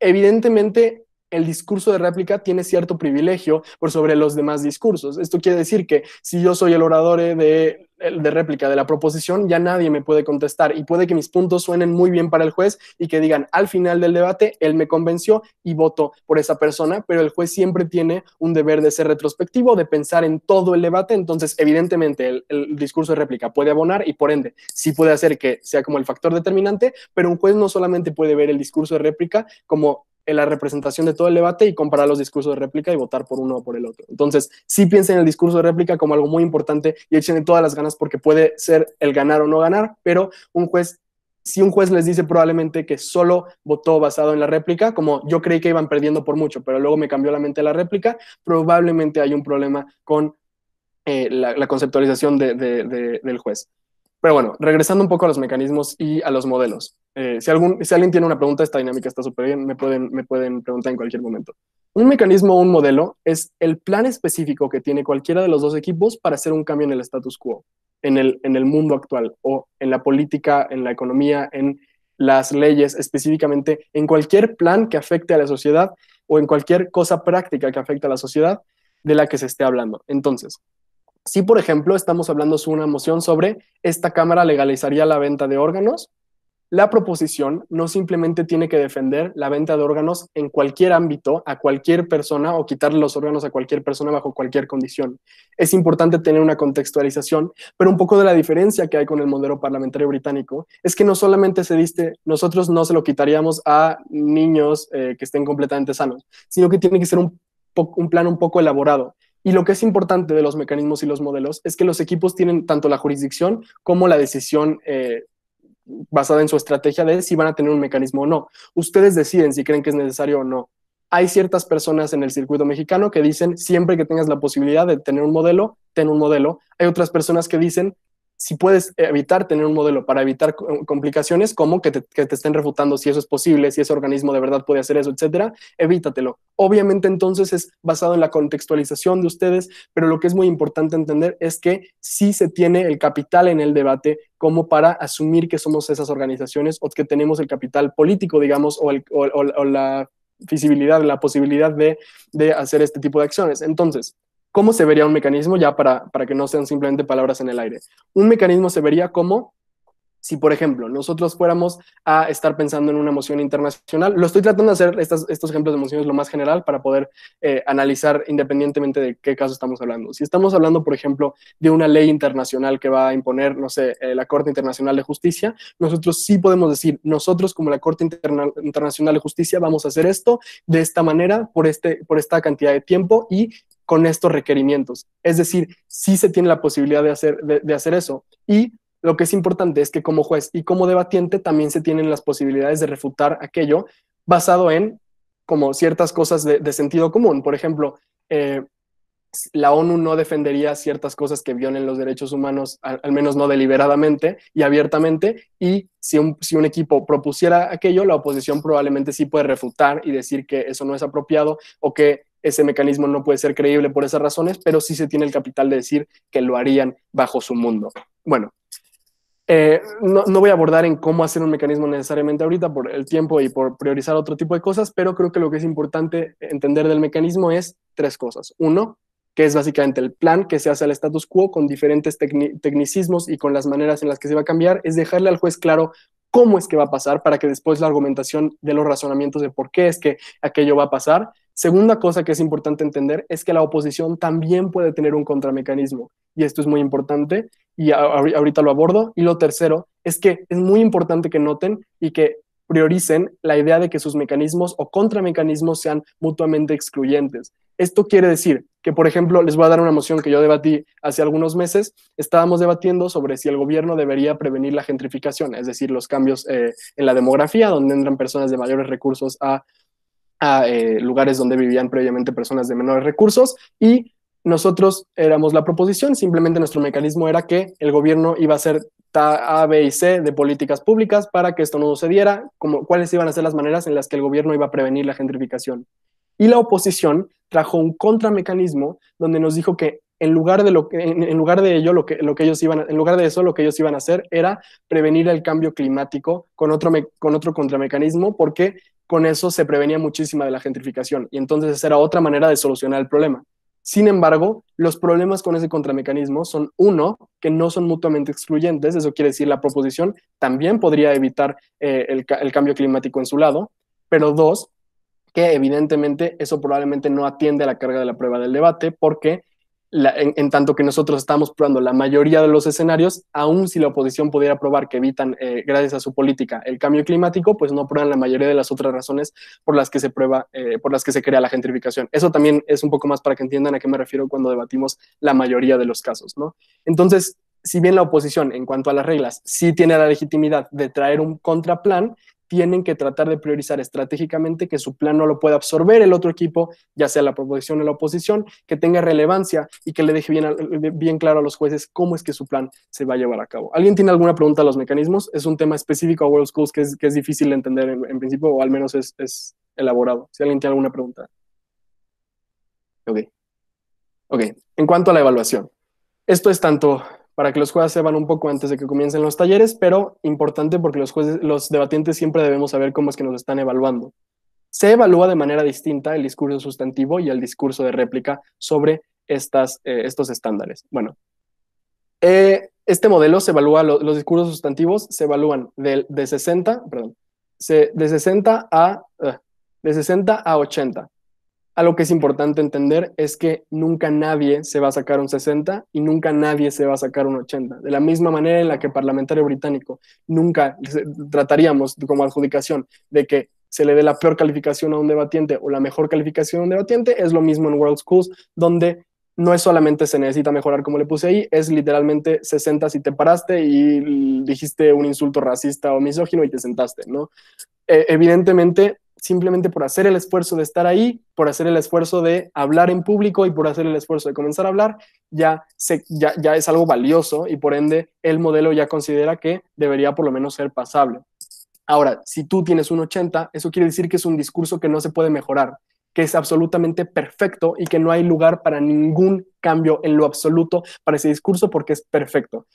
Speaker 2: evidentemente el discurso de réplica tiene cierto privilegio por sobre los demás discursos. Esto quiere decir que si yo soy el orador de, réplica de la proposición, ya nadie me puede contestar y puede que mis puntos suenen muy bien para el juez y que digan al final del debate, él me convenció y voto por esa persona, pero el juez siempre tiene un deber de ser retrospectivo, de pensar en todo el debate, entonces evidentemente el discurso de réplica puede abonar y por ende sí puede hacer que sea como el factor determinante, pero un juez no solamente puede ver el discurso de réplica como en la representación de todo el debate y comparar los discursos de réplica y votar por uno o por el otro. Entonces, sí piensen en el discurso de réplica como algo muy importante y echen todas las ganas porque puede ser el ganar o no ganar, pero un juez, si un juez les dice probablemente que solo votó basado en la réplica, como yo creí que iban perdiendo por mucho, pero luego me cambió la mente la réplica, probablemente hay un problema con eh, la, conceptualización del juez. Pero bueno, regresando un poco a los mecanismos y a los modelos. Eh, si, algún, si alguien tiene una pregunta, esta dinámica está súper bien, me pueden, me pueden preguntar en cualquier momento. Un mecanismo o un modelo es el plan específico que tiene cualquiera de los dos equipos para hacer un cambio en el status quo, en el, en el mundo actual o en la política, en la economía, en las leyes, específicamente en cualquier plan que afecte a la sociedad o en cualquier cosa práctica que afecte a la sociedad de la que se esté hablando. Entonces, si, por ejemplo, estamos hablando sobre una moción sobre esta Cámara legalizaría la venta de órganos, la proposición no simplemente tiene que defender la venta de órganos en cualquier ámbito, a cualquier persona o quitarle los órganos a cualquier persona bajo cualquier condición. Es importante tener una contextualización, pero un poco de la diferencia que hay con el modelo parlamentario británico es que no solamente se diste, nosotros no se lo quitaríamos a niños eh, que estén completamente sanos, sino que tiene que ser un plan un poco elaborado y lo que es importante de los mecanismos y los modelos es que los equipos tienen tanto la jurisdicción como la decisión eh, basada en su estrategia de si van a tener un mecanismo o no. Ustedes deciden si creen que es necesario o no. Hay ciertas personas en el circuito mexicano que dicen siempre que tengas la posibilidad de tener un modelo, ten un modelo. Hay otras personas que dicen si puedes evitar tener un modelo para evitar eh, complicaciones, como que te, estén refutando si eso es posible, si ese organismo de verdad puede hacer eso, etcétera, evítatelo. Obviamente, entonces es basado en la contextualización de ustedes, pero lo que es muy importante entender es que sí se tiene el capital en el debate como para asumir que somos esas organizaciones o que tenemos el capital político, digamos, o, la visibilidad, la posibilidad de, de hacer este tipo de acciones. Entonces, ¿Cómo se vería un mecanismo? Ya para, para que no sean simplemente palabras en el aire. Un mecanismo se vería como si, por ejemplo, nosotros fuéramos a estar pensando en una emoción internacional, lo estoy tratando de hacer estas, estos ejemplos de emociones lo más general para poder eh, analizar independientemente de qué caso estamos hablando. Si estamos hablando, por ejemplo, de una ley internacional que va a imponer, no sé, eh, la Corte Internacional de Justicia, nosotros sí podemos decir, nosotros como la Corte Internacional de Justicia vamos a hacer esto de esta manera, por, este, por esta cantidad de tiempo y con estos requerimientos. Es decir, sí se tiene la posibilidad de hacer, de, hacer eso. Y lo que es importante es que como juez y como debatiente también se tienen las posibilidades de refutar aquello basado en como ciertas cosas de, sentido común. Por ejemplo, eh, la ONU no defendería ciertas cosas que violen los derechos humanos, al, menos no deliberadamente y abiertamente, y si si un, equipo propusiera aquello, la oposición probablemente sí puede refutar y decir que eso no es apropiado o que ese mecanismo no puede ser creíble por esas razones, pero sí se tiene el capital de decir que lo harían bajo su mundo. Bueno, eh, no, no, voy a abordar en cómo hacer un mecanismo necesariamente ahorita por el tiempo y por priorizar otro tipo de cosas, pero creo que lo que es importante entender del mecanismo es tres cosas. Uno, que es básicamente el plan que se hace al status quo con diferentes tecnicismos y con las maneras en las que se va a cambiar, es dejarle al juez claro cómo es que va a pasar para que después la argumentación de los razonamientos de por qué es que aquello va a pasar. Segunda cosa que es importante entender es que la oposición también puede tener un contramecanismo y esto es muy importante y ahorita lo abordo. Y lo tercero es que es muy importante que noten y que prioricen la idea de que sus mecanismos o contramecanismos sean mutuamente excluyentes. Esto quiere decir que, por ejemplo, les voy a dar una moción que yo debatí hace algunos meses. Estábamos debatiendo sobre si el gobierno debería prevenir la gentrificación, es decir, los cambios eh, en la demografía, donde entran personas de mayores recursos a, eh, lugares donde vivían previamente personas de menores recursos. Y nosotros éramos la proposición, simplemente nuestro mecanismo era que el gobierno iba a hacer A, B y C de políticas públicas para que esto no sucediera, como cuáles iban a ser las maneras en las que el gobierno iba a prevenir la gentrificación. Y la oposición trajo un contramecanismo donde nos dijo que en lugar de lo que en, lugar de ello lo que lo que ellos iban en lugar de eso lo que ellos iban a hacer era prevenir el cambio climático con otro con otro contramecanismo porque con eso se prevenía muchísima de la gentrificación y entonces esa era otra manera de solucionar el problema. Sin embargo, los problemas con ese contramecanismo son uno que no son mutuamente excluyentes, eso quiere decir la proposición también podría evitar eh, el cambio climático en su lado, pero dos, que evidentemente eso probablemente no atiende a la carga de la prueba del debate porque en, tanto que nosotros estamos probando la mayoría de los escenarios, aun si la oposición pudiera probar que evitan, eh, gracias a su política, el cambio climático, pues no prueban la mayoría de las otras razones por las que se prueba, eh, por las que se crea la gentrificación. Eso también es un poco más para que entiendan a qué me refiero cuando debatimos la mayoría de los casos, ¿no? Entonces, si bien la oposición, en cuanto a las reglas, sí tiene la legitimidad de traer un contraplan, tienen que tratar de priorizar estratégicamente que su plan no lo pueda absorber el otro equipo, ya sea la proposición o la oposición, que tenga relevancia y que le deje bien, bien claro a los jueces cómo es que su plan se va a llevar a cabo. ¿Alguien tiene alguna pregunta a los mecanismos? Es un tema específico a World Schools que es, que es difícil de entender en, principio, o al menos es, es elaborado. Si alguien tiene alguna pregunta. Ok. Ok. En cuanto a la evaluación, esto es tanto para que los jueces sepan un poco antes de que comiencen los talleres, pero importante porque los, jueces, los debatientes siempre debemos saber cómo es que nos están evaluando. Se evalúa de manera distinta el discurso sustantivo y el discurso de réplica sobre estas, eh, estos estándares. Bueno, eh, este modelo se evalúa, los discursos sustantivos se evalúan de, de 60, perdón, eh, de 60 a, de 60 a 80 algo que es importante entender es que nunca nadie se va a sacar un 60 y nunca nadie se va a sacar un 80. De la misma manera en la que parlamentario británico nunca trataríamos como adjudicación de que se le dé la peor calificación a un debatiente o la mejor calificación a un debatiente, es lo mismo en World Schools, donde no es solamente se necesita mejorar como le puse ahí, es literalmente 60 si te paraste y dijiste un insulto racista o misógino y te sentaste, ¿no? E, evidentemente, simplemente por hacer el esfuerzo de estar ahí, por hacer el esfuerzo de hablar en público y por hacer el esfuerzo de comenzar a hablar, ya, se, es algo valioso y por ende el modelo ya considera que debería por lo menos ser pasable. Ahora, si tú tienes un 80, eso quiere decir que es un discurso que no se puede mejorar, que es absolutamente perfecto y que no hay lugar para ningún cambio en lo absoluto para ese discurso porque es perfecto.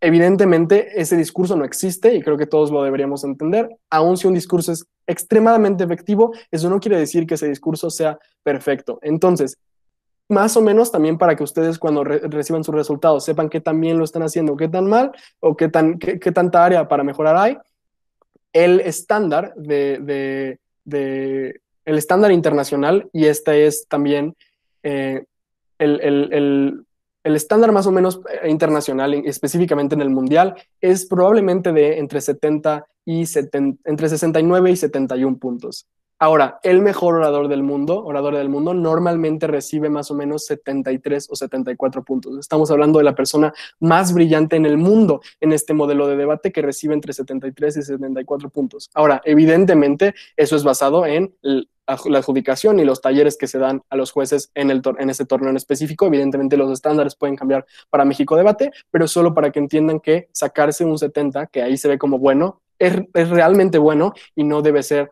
Speaker 2: Evidentemente, ese discurso no existe y creo que todos lo deberíamos entender. Aun si un discurso es extremadamente efectivo, eso no quiere decir que ese discurso sea perfecto. Entonces, más o menos también para que ustedes cuando reciban sus resultados sepan qué tan bien lo están haciendo, qué tan mal o qué, tan, qué, tanta área para mejorar hay. El estándar de, de, de el estándar internacional y este es también eh, el, el el estándar más o menos eh, internacional, específicamente en el mundial, es probablemente de entre 70 y entre 69 y 71 puntos. Ahora, el mejor orador del mundo, orador del mundo, normalmente recibe más o menos 73 o 74 puntos. Estamos hablando de la persona más brillante en el mundo en este modelo de debate que recibe entre 73 y 74 puntos. Ahora, evidentemente, eso es basado en la adjudicación y los talleres que se dan a los jueces en, el en ese torneo en específico. Evidentemente los estándares pueden cambiar para México Debate, pero solo para que entiendan que sacarse un 70, que ahí se ve como bueno, es realmente bueno y no debe ser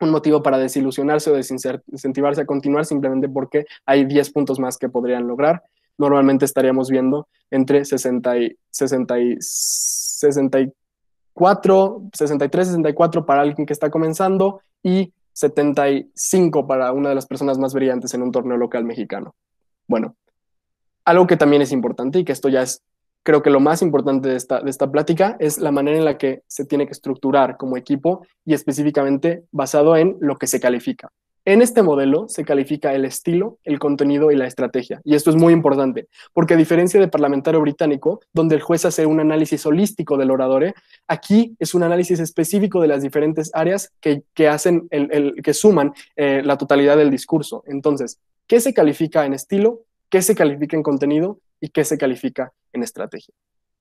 Speaker 2: un motivo para desilusionarse o desincentivarse a continuar simplemente porque hay 10 puntos más que podrían lograr. Normalmente estaríamos viendo entre y, 60 y 64, 63, 64 para alguien que está comenzando y 75 para una de las personas más brillantes en un torneo local mexicano. Bueno, algo que también es importante y que esto ya es creo que lo más importante de esta, de esta plática es la manera en la que se tiene que estructurar como equipo y específicamente basado en lo que se califica. En este modelo se califica el estilo, el contenido y la estrategia. Y esto es muy importante, porque a diferencia de parlamentario británico, donde el juez hace un análisis holístico del orador, ¿eh? aquí es un análisis específico de las diferentes áreas que, que hacen el, que suman eh, la totalidad del discurso. Entonces, ¿qué se califica en estilo? ¿Qué se califica en contenido? y qué se califica en estrategia.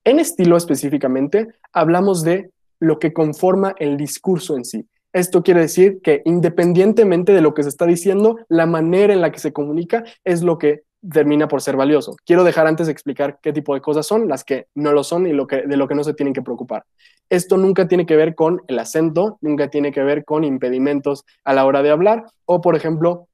Speaker 2: En estilo específicamente, hablamos de lo que conforma el discurso en sí. Esto quiere decir que independientemente de lo que se está diciendo, la manera en la que se comunica es lo que termina por ser valioso. Quiero dejar antes de explicar qué tipo de cosas son, las que no lo son y lo que, de lo que no se tienen que preocupar. Esto nunca tiene que ver con el acento, nunca tiene que ver con impedimentos a la hora de hablar o, por ejemplo,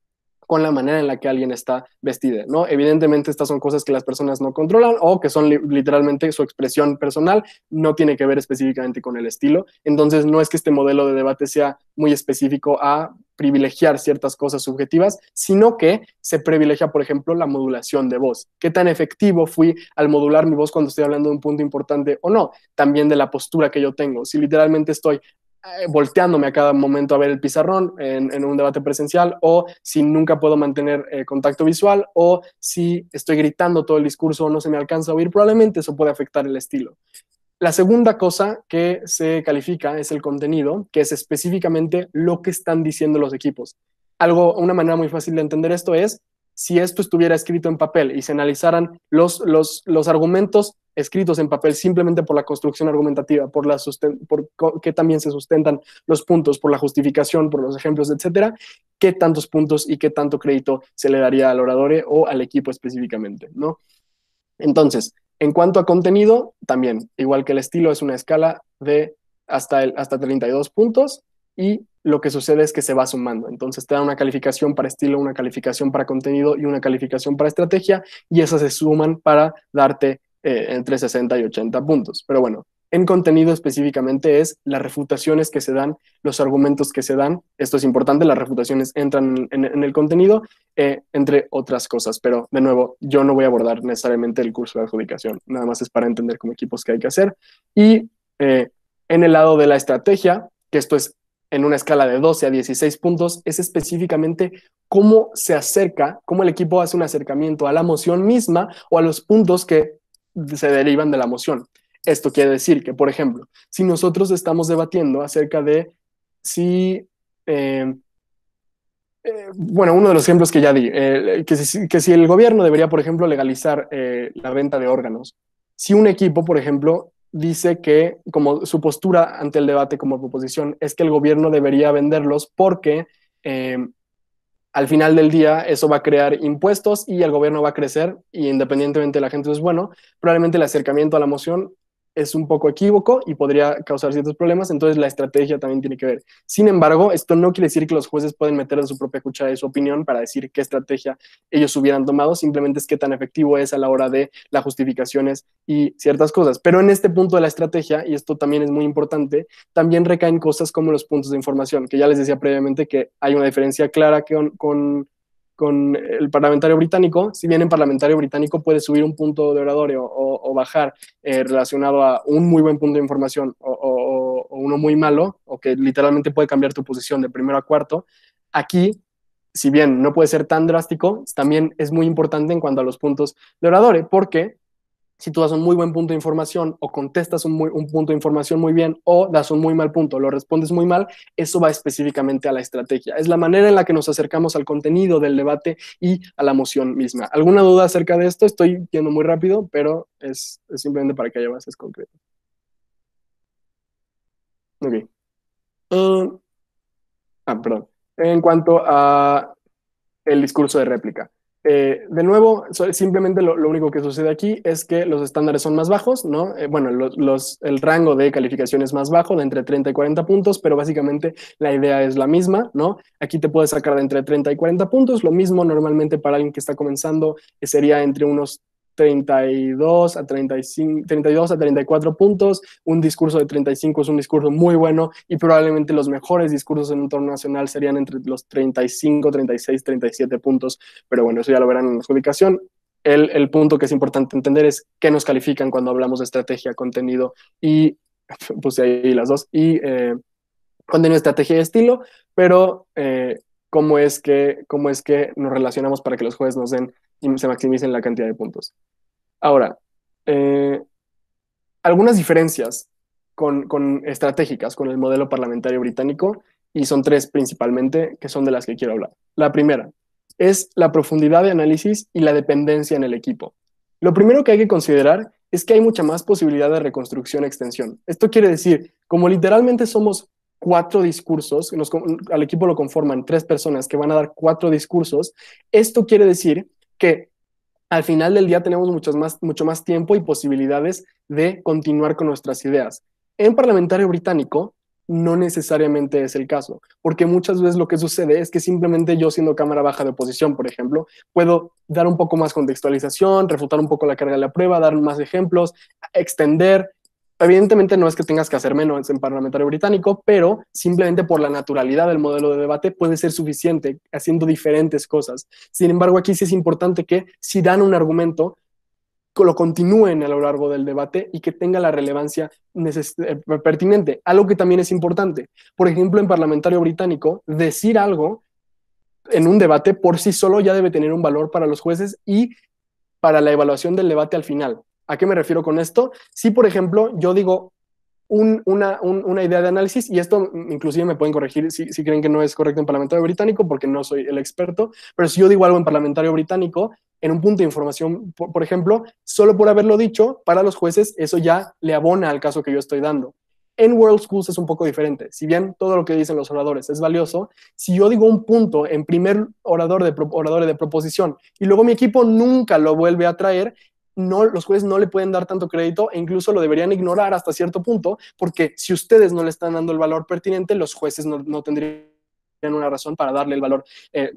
Speaker 2: con la manera en la que alguien está vestida, ¿no? Evidentemente estas son cosas que las personas no controlan o que son literalmente su expresión personal, no tiene que ver específicamente con el estilo. Entonces no es que este modelo de debate sea muy específico a privilegiar ciertas cosas subjetivas, sino que se privilegia, por ejemplo, la modulación de voz. ¿Qué tan efectivo fui al modular mi voz cuando estoy hablando de un punto importante o no? También de la postura que yo tengo. Si literalmente estoy eh, volteándome a cada momento a ver el pizarrón en, un debate presencial, o si nunca puedo mantener eh, contacto visual, o si estoy gritando todo el discurso o no se me alcanza a oír, probablemente eso puede afectar el estilo. La segunda cosa que se califica es el contenido, que es específicamente lo que están diciendo los equipos. Algo, una manera muy fácil de entender esto es si esto estuviera escrito en papel y se analizaran los, los, los argumentos escritos en papel simplemente por la construcción argumentativa, por, la por qué también se sustentan los puntos, por la justificación, por los ejemplos, etcétera, qué tantos puntos y qué tanto crédito se le daría al orador o al equipo específicamente, ¿no? Entonces, en cuanto a contenido, también, igual que el estilo, es una escala de hasta, el, hasta 32 puntos y lo que sucede es que se va sumando. Entonces te da una calificación para estilo, una calificación para contenido y una calificación para estrategia, y esas se suman para darte eh, entre 60 y 80 puntos. Pero bueno, en contenido específicamente es las refutaciones que se dan, los argumentos que se dan. Esto es importante, las refutaciones entran en, el contenido, eh, entre otras cosas. Pero de nuevo, yo no voy a abordar necesariamente el curso de adjudicación, nada más es para entender como equipos que hay que hacer. Y eh, en el lado de la estrategia, que esto es en una escala de 12 a 16 puntos es específicamente cómo se acerca, cómo el equipo hace un acercamiento a la moción misma o a los puntos que se derivan de la moción. Esto quiere decir que, por ejemplo, si nosotros estamos debatiendo acerca de si, eh, eh, bueno, uno de los ejemplos que ya di, que, si, que, si, el gobierno debería, por ejemplo, legalizar eh, la venta de órganos, si un equipo, por ejemplo, dice que como su postura ante el debate como proposición es que el gobierno debería venderlos porque eh, al final del día eso va a crear impuestos y el gobierno va a crecer y independientemente de la gente es bueno, probablemente el acercamiento a la moción es un poco equívoco y podría causar ciertos problemas, entonces la estrategia también tiene que ver. Sin embargo, esto no quiere decir que los jueces pueden meter en su propia cuchara de su opinión para decir qué estrategia ellos hubieran tomado, simplemente es qué tan efectivo es a la hora de las justificaciones y ciertas cosas. Pero en este punto de la estrategia, y esto también es muy importante, también recaen cosas como los puntos de información, que ya les decía previamente que hay una diferencia clara con con el parlamentario británico, si bien en parlamentario británico puede subir un punto de orador o, bajar eh, relacionado a un muy buen punto de información o, uno muy malo, o que literalmente puede cambiar tu posición de primero a cuarto, aquí si bien no puede ser tan drástico, también es muy importante en cuanto a los puntos de oradores, porque si tú das un muy buen punto de información o contestas un, punto de información muy bien o das un muy mal punto, lo respondes muy mal, eso va específicamente a la estrategia. Es la manera en la que nos acercamos al contenido del debate y a la moción misma. ¿Alguna duda acerca de esto? Estoy yendo muy rápido, pero es, simplemente para que haya bases concretas. Ok. Eh, ah, perdón. En cuanto a el discurso de réplica. Eh, de nuevo, simplemente lo, único que sucede aquí es que los estándares son más bajos, ¿no? Eh, bueno, los, el rango de calificación es más bajo, de entre 30 y 40 puntos, pero básicamente la idea es la misma, ¿no? Aquí te puedes sacar de entre 30 y 40 puntos, lo mismo normalmente para alguien que está comenzando eh, sería entre unos 32 a, 35, 32 a 34 puntos. Un discurso de 35 es un discurso muy bueno y probablemente los mejores discursos en un torneo nacional serían entre los 35, 36, 37 puntos. Pero bueno, eso ya lo verán en la adjudicación. El, punto que es importante entender es qué nos califican cuando hablamos de estrategia, contenido y, puse ahí las dos, y eh, contenido, estrategia y estilo, pero eh, cómo, es que, cómo es que nos relacionamos para que los jueces nos den y se maximicen la cantidad de puntos. Ahora, eh, algunas diferencias con, con, estratégicas con el modelo parlamentario británico, y son tres principalmente, que son de las que quiero hablar. La primera es la profundidad de análisis y la dependencia en el equipo. Lo primero que hay que considerar es que hay mucha más posibilidad de reconstrucción-extensión. Esto quiere decir, como literalmente somos cuatro discursos, al equipo lo conforman tres personas que van a dar cuatro discursos, esto quiere decir que al final del día tenemos mucho más, mucho más tiempo y posibilidades de continuar con nuestras ideas. En parlamentario británico no necesariamente es el caso, porque muchas veces lo que sucede es que simplemente yo siendo cámara baja de oposición, por ejemplo, puedo dar un poco más contextualización, refutar un poco la carga de la prueba, dar más ejemplos, extender, Evidentemente no es que tengas que hacer menos en parlamentario británico, pero simplemente por la naturalidad del modelo de debate puede ser suficiente haciendo diferentes cosas. Sin embargo, aquí sí es importante que si dan un argumento, lo continúen a lo largo del debate y que tenga la relevancia eh, pertinente. Algo que también es importante. Por ejemplo, en parlamentario británico, decir algo en un debate por sí solo ya debe tener un valor para los jueces y para la evaluación del debate al final. ¿A qué me refiero con esto? Si, por ejemplo, yo digo una, idea de análisis, y esto inclusive me pueden corregir si, creen que no es correcto en parlamentario británico, porque no soy el experto, pero si yo digo algo en parlamentario británico, en un punto de información, por, ejemplo, solo por haberlo dicho, para los jueces eso ya le abona al caso que yo estoy dando. En World Schools es un poco diferente. Si bien todo lo que dicen los oradores es valioso, si yo digo un punto en primer orador de, orador de proposición y luego mi equipo nunca lo vuelve a traer, los jueces no le pueden dar tanto crédito e incluso lo deberían ignorar hasta cierto punto, porque si ustedes no le están dando el valor pertinente, los jueces no, tendrían una razón para darle el valor. Eh,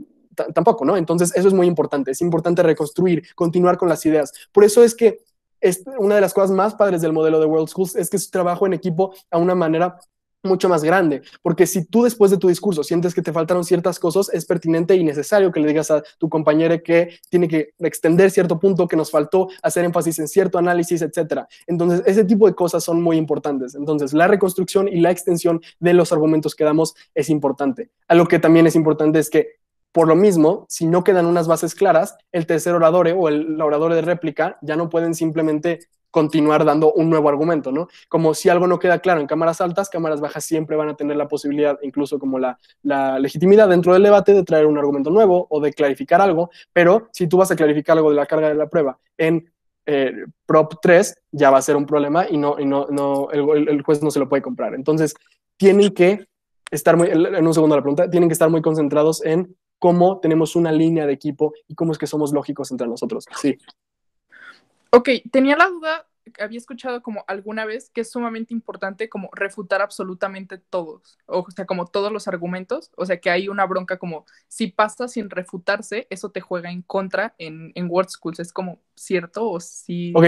Speaker 2: tampoco, ¿no? Entonces, eso es muy importante. Es importante reconstruir, continuar con las ideas. Por eso es que es una de las cosas más padres del modelo de World Schools es que su trabajo en equipo a una manera mucho más grande, porque si tú después de tu discurso sientes que te faltaron ciertas cosas, es pertinente y necesario que le digas a tu compañero que tiene que extender cierto punto que nos faltó, hacer énfasis en cierto análisis, etcétera. Entonces, ese tipo de cosas son muy importantes. Entonces, la reconstrucción y la extensión de los argumentos que damos es importante. A lo que también es importante es que por lo mismo, si no quedan unas bases claras, el tercer orador o el orador de réplica ya no pueden simplemente continuar dando un nuevo argumento, ¿no? Como si algo no queda claro en cámaras altas, cámaras bajas siempre van a tener la posibilidad, incluso como la, legitimidad dentro del debate, de traer un argumento nuevo o de clarificar algo, pero si tú vas a clarificar algo de la carga de la prueba en eh, prop 3, ya va a ser un problema y no, y no, no el, el juez no se lo puede comprar. Entonces, tienen que estar muy, en un segundo la pregunta, tienen que estar muy concentrados en cómo tenemos una línea de equipo y cómo es que somos lógicos entre nosotros. Sí. Ok, tenía la duda, había escuchado como alguna vez que es sumamente importante como refutar absolutamente todos, o sea, como todos los argumentos, o sea, que hay una bronca como si pasa sin refutarse, eso te juega en contra en, en Word Schools, es como cierto o si... Ok,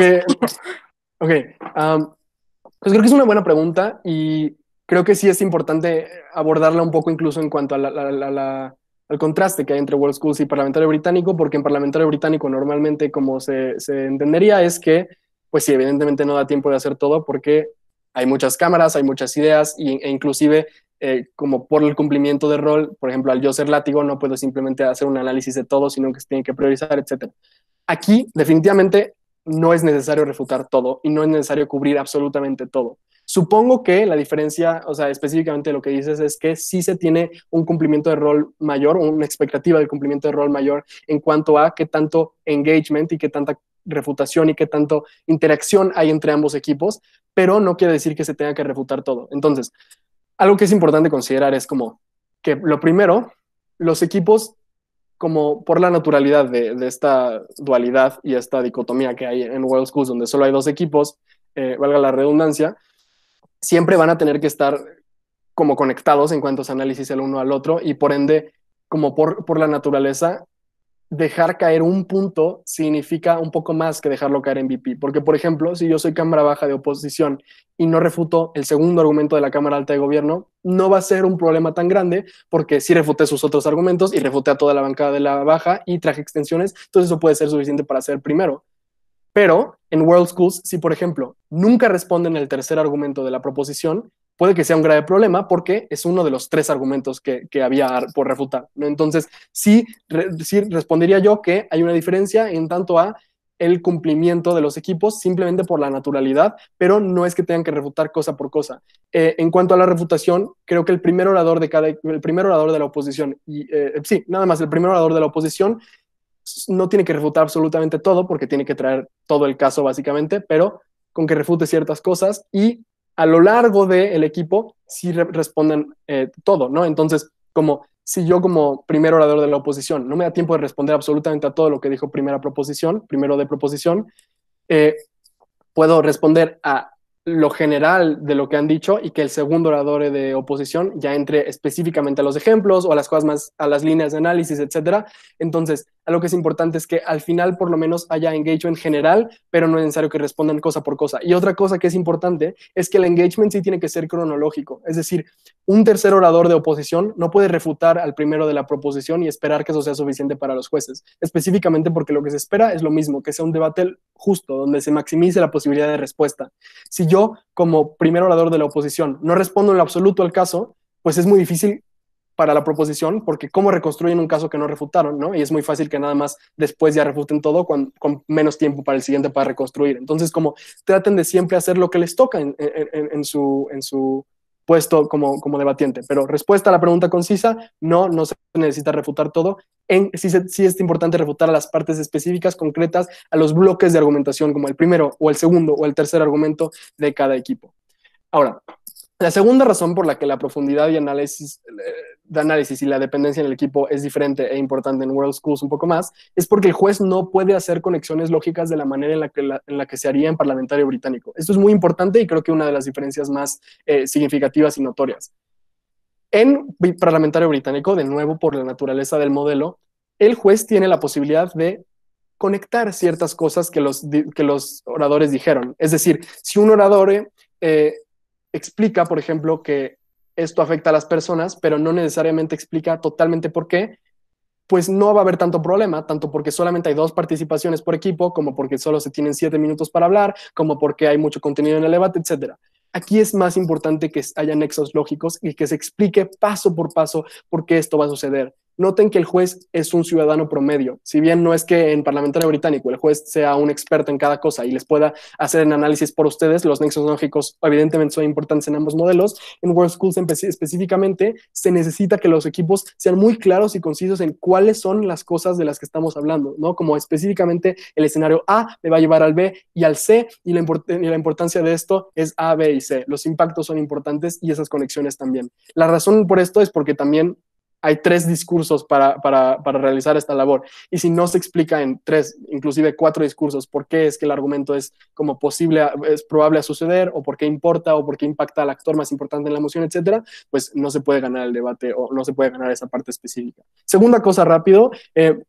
Speaker 2: ok, pues creo que es una buena pregunta y creo que sí es importante abordarla un poco incluso en cuanto a la, la al contraste que hay entre World Schools y Parlamentario Británico, porque en Parlamentario Británico normalmente como se, entendería es que, pues sí, evidentemente no da tiempo de hacer todo porque hay muchas cámaras, hay muchas ideas e inclusive eh, como por el cumplimiento de rol, por ejemplo, al yo ser látigo no puedo simplemente hacer un análisis de todo, sino que se tiene que priorizar, etc. Aquí definitivamente no es necesario refutar todo y no es necesario cubrir absolutamente todo. Supongo que la diferencia, o sea, específicamente lo que dices es que sí se tiene un cumplimiento de rol mayor, una expectativa de cumplimiento de rol mayor en cuanto a qué tanto engagement y qué tanta refutación y qué tanto interacción hay entre ambos equipos, pero no quiere decir que se tenga que refutar todo. Entonces, algo que es importante considerar es como que lo primero, los equipos, como por la naturalidad de, esta dualidad y esta dicotomía que hay en World Schools, donde solo hay dos equipos, eh, valga la redundancia, siempre van a tener que estar como conectados en cuanto a análisis el uno al otro y por ende, como por, por la naturaleza, dejar caer un punto significa un poco más que dejarlo caer en VP. Porque, por ejemplo, si yo soy Cámara Baja de oposición y no refuto el segundo argumento de la Cámara Alta de Gobierno, no va a ser un problema tan grande porque si refuté sus otros argumentos y refuté a toda la bancada de la baja y traje extensiones, entonces eso puede ser suficiente para ser primero. Pero en World Schools, si por ejemplo nunca responden el tercer argumento de la proposición, puede que sea un grave problema porque es uno de los tres argumentos que, había por refutar. Entonces, sí, respondería yo que hay una diferencia en tanto a el cumplimiento de los equipos simplemente por la naturalidad, pero no es que tengan que refutar cosa por cosa. Eh, en cuanto a la refutación, creo que el primer orador de cada, el primer orador de la oposición, y eh, sí, nada más, el primer orador de la oposición no tiene que refutar absolutamente todo porque tiene que traer todo el caso básicamente, pero con que refute ciertas cosas y a lo largo del equipo sí responden eh, todo, ¿no? Entonces, como si yo como primer orador de la oposición no me da tiempo de responder absolutamente a todo lo que dijo primera proposición, primero de proposición, eh, puedo responder a lo general de lo que han dicho y que el segundo orador de oposición ya entre específicamente a los ejemplos o a las cosas a las líneas de análisis, etcétera. Entonces, algo que es importante es que al final por lo menos haya engagement general, pero no es necesario que respondan cosa por cosa. Y otra cosa que es importante es que el engagement sí tiene que ser cronológico, es decir, un tercer orador de oposición no puede refutar al primero de la proposición y esperar que eso sea suficiente para los jueces, específicamente porque lo que se espera es lo mismo, que sea un debate justo, donde se maximice la posibilidad de respuesta. Si yo como primer orador de la oposición no respondo en lo absoluto al caso, pues es muy difícil para la proposición, porque cómo reconstruyen un caso que no refutaron, ¿no? Y es muy fácil que nada más después ya refuten todo con, menos tiempo para el siguiente para reconstruir. Entonces, como traten de siempre hacer lo que les toca en, en, su, en, su, puesto como, como debatiente. Pero respuesta a la pregunta concisa, no, no se necesita refutar todo. En, sí, sí, es importante refutar a las partes específicas, concretas, a los bloques de argumentación, como el primero o el segundo o el tercer argumento de cada equipo. Ahora, la segunda razón por la que la profundidad y análisis, eh, de análisis y la dependencia en el equipo es diferente e importante en World Schools un poco más, es porque el juez no puede hacer conexiones lógicas de la manera en la que, en la que se haría en parlamentario británico. Esto es muy importante y creo que una de las diferencias más eh, significativas y notorias. En parlamentario británico, de nuevo por la naturaleza del modelo, el juez tiene la posibilidad de conectar ciertas cosas que los, que los oradores dijeron. Es decir, si un orador eh, explica, por ejemplo, que esto afecta a las personas, pero no necesariamente explica totalmente por qué, pues no va a haber tanto problema, tanto porque solamente hay dos participaciones por equipo, como porque solo se tienen siete minutos para hablar, como porque hay mucho contenido en el debate, etc. Aquí es más importante que haya nexos lógicos y que se explique paso por paso por qué esto va a suceder. Noten que el juez es un ciudadano promedio. Si bien no es que en parlamentario británico el juez sea un experto en cada cosa y les pueda hacer un análisis por ustedes, los nexos lógicos evidentemente son importantes en ambos modelos. En World Schools específicamente se necesita que los equipos sean muy claros y concisos en cuáles son las cosas de las que estamos hablando, ¿no? Como específicamente el escenario A me va a llevar al B y al C y la importancia de esto es A, B y C. Los impactos son importantes y esas conexiones también. La razón por esto es porque también hay tres discursos para, para, realizar esta labor. Y si no se explica en tres, inclusive cuatro discursos, por qué es que el argumento es como posible, es probable a suceder, o por qué importa, o por qué impacta al actor más importante en la emoción, etcétera, pues no se puede ganar el debate o no se puede ganar esa parte específica. Segunda cosa rápido, eh,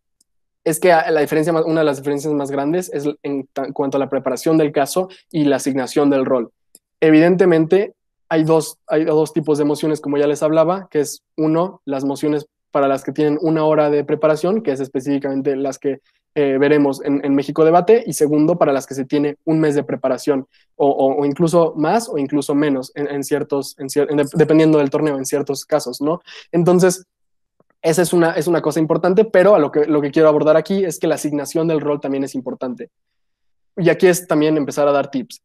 Speaker 2: es que la diferencia una de las diferencias más grandes es en cuanto a la preparación del caso y la asignación del rol. Evidentemente, hay dos, hay dos tipos de emociones, como ya les hablaba, que es uno, las mociones para las que tienen una hora de preparación, que es específicamente las que eh, veremos en, México Debate, y segundo, para las que se tiene un mes de preparación, o, incluso más o incluso menos, en, ciertos, en dependiendo del torneo, en ciertos casos, ¿no? Entonces, esa es una, es una cosa importante, pero a lo que, lo que quiero abordar aquí es que la asignación del rol también es importante. Y aquí es también empezar a dar tips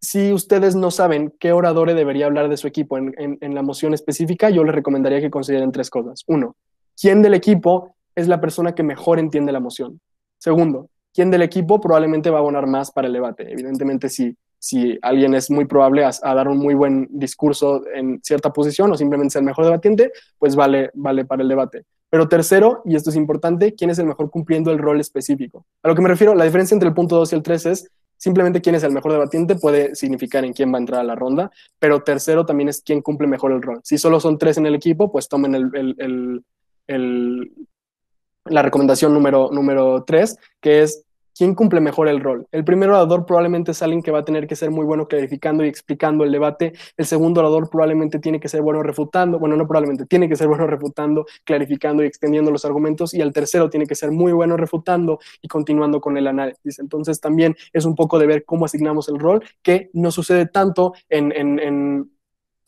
Speaker 2: si ustedes no saben qué orador debería hablar de su equipo en, la moción específica, yo les recomendaría que consideren tres cosas. Uno, ¿quién del equipo es la persona que mejor entiende la moción? Segundo, ¿quién del equipo probablemente va a abonar más para el debate? Evidentemente, si, si alguien es muy probable a, dar un muy buen discurso en cierta posición o simplemente es el mejor debatiente, pues vale, vale para el debate. Pero tercero, y esto es importante, ¿quién es el mejor cumpliendo el rol específico? A lo que me refiero, la diferencia entre el punto 2 y el 3 es simplemente quién es el mejor debatiente puede significar en quién va a entrar a la ronda, pero tercero también es quién cumple mejor el rol. Si solo son tres en el equipo, pues tomen el, el, el, la recomendación número, número tres, que es ¿Quién cumple mejor el rol? El primer orador probablemente es alguien que va a tener que ser muy bueno clarificando y explicando el debate. El segundo orador probablemente tiene que ser bueno refutando, bueno, no probablemente, tiene que ser bueno refutando, clarificando y extendiendo los argumentos. Y el tercero tiene que ser muy bueno refutando y continuando con el análisis. Entonces también es un poco de ver cómo asignamos el rol, que no sucede tanto en, en, en,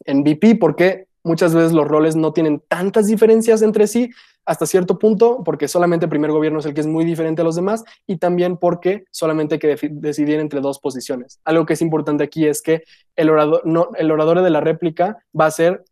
Speaker 2: en VP porque muchas veces los roles no tienen tantas diferencias entre sí, hasta cierto punto, porque solamente el primer gobierno es el que es muy diferente a los demás, y también porque solamente hay que decidir entre dos posiciones. Algo que es importante aquí es que el orador, el orador de la réplica va a ser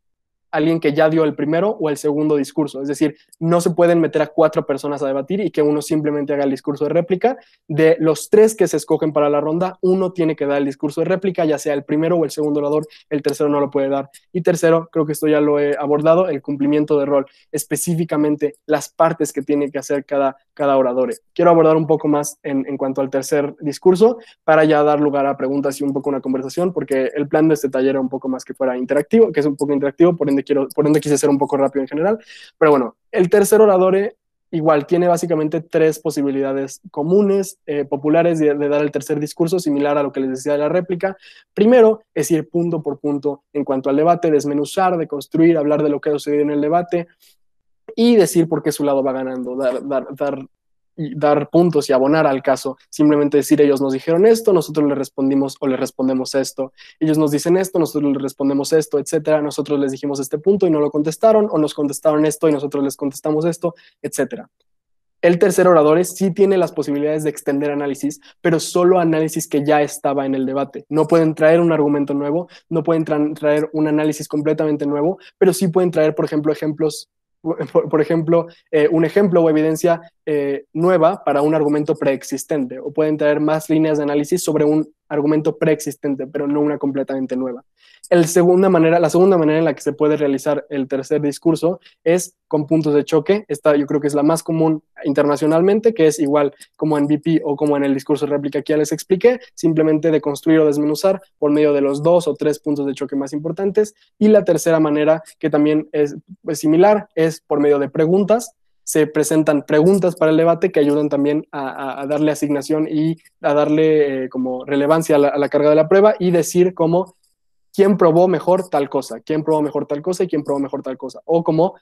Speaker 2: alguien que ya dio el primero o el segundo discurso. Es decir, no se pueden meter a cuatro personas a debatir y que uno simplemente haga el discurso de réplica. De los tres que se escogen para la ronda, uno tiene que dar el discurso de réplica, ya sea el primero o el segundo orador, el tercero no lo puede dar. Y tercero, creo que esto ya lo he abordado, el cumplimiento de rol, específicamente las partes que tiene que hacer cada, cada orador. Quiero abordar un poco más en, en cuanto al tercer discurso para ya dar lugar a preguntas y un poco una conversación, porque el plan de este taller era un poco más que fuera interactivo, que es un poco interactivo, por ende quiero, por dónde quise ser un poco rápido en general. Pero bueno, el tercer orador eh, igual tiene básicamente tres posibilidades comunes, eh, populares, de, dar el tercer discurso, similar a lo que les decía la réplica. Primero es ir punto por punto en cuanto al debate, desmenuzar, deconstruir, hablar de lo que ha sucedido en el debate y decir por qué su lado va ganando, dar, dar, dar dar puntos y abonar al caso, simplemente decir ellos nos dijeron esto, nosotros les respondimos o les respondemos esto, ellos nos dicen esto, nosotros les respondemos esto, etcétera, nosotros les dijimos este punto y no lo contestaron o nos contestaron esto y nosotros les contestamos esto, etcétera. El tercer orador sí tiene las posibilidades de extender análisis, pero solo análisis que ya estaba en el debate. No pueden traer un argumento nuevo, no pueden traer un análisis completamente nuevo, pero sí pueden traer, por ejemplo, ejemplos por, ejemplo, eh, un ejemplo o evidencia eh, nueva para un argumento preexistente, o pueden traer más líneas de análisis sobre un argumento preexistente, pero no una completamente nueva. la segunda manera en la que se puede realizar el tercer discurso es con puntos de choque. Esta yo creo que es la más común internacionalmente, que es igual como en VP o como en el discurso de réplica que ya les expliqué, simplemente de construir o desmenuzar por medio de los dos o tres puntos de choque más importantes. Y la tercera manera, que también es pues, similar, es por medio de preguntas se presentan preguntas para el debate que ayudan también a, darle asignación y a darle eh, como relevancia a la, carga de la prueba y decir cómo quién probó mejor tal cosa, quién probó mejor tal cosa y quién probó mejor tal cosa. O como,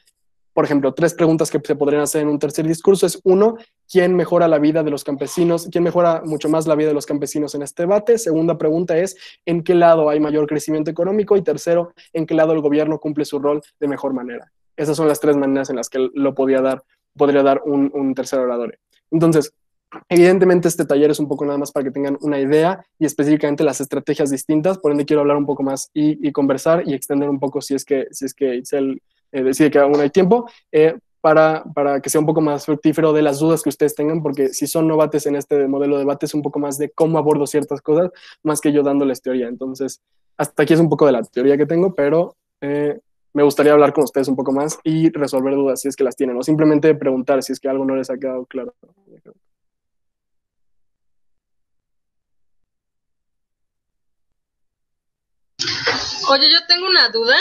Speaker 2: por ejemplo, tres preguntas que se podrían hacer en un tercer discurso es uno, ¿quién mejora la vida de los campesinos? ¿Quién mejora mucho más la vida de los campesinos en este debate? Segunda pregunta es, ¿en qué lado hay mayor crecimiento económico? Y tercero, ¿en qué lado el gobierno cumple su rol de mejor manera? Esas son las tres maneras en las que lo podía dar podría dar un, tercer orador. Entonces, Evidentemente este taller es un poco nada más para que tengan una idea y específicamente las estrategias distintas, por ende quiero hablar un poco más y, conversar y extender un poco si es que, si es que Itzel eh, decide que aún hay tiempo, eh, para, para, que sea un poco más fructífero de las dudas que ustedes tengan, porque si son novates en este modelo de debate es un poco más de cómo abordo ciertas cosas, más que yo dándoles teoría. Entonces, hasta aquí es un poco de la teoría que tengo, pero eh, me gustaría hablar con ustedes un poco más y resolver dudas si es que las tienen o simplemente preguntar si es que algo no
Speaker 1: les ha quedado claro.
Speaker 3: Oye, yo tengo una duda.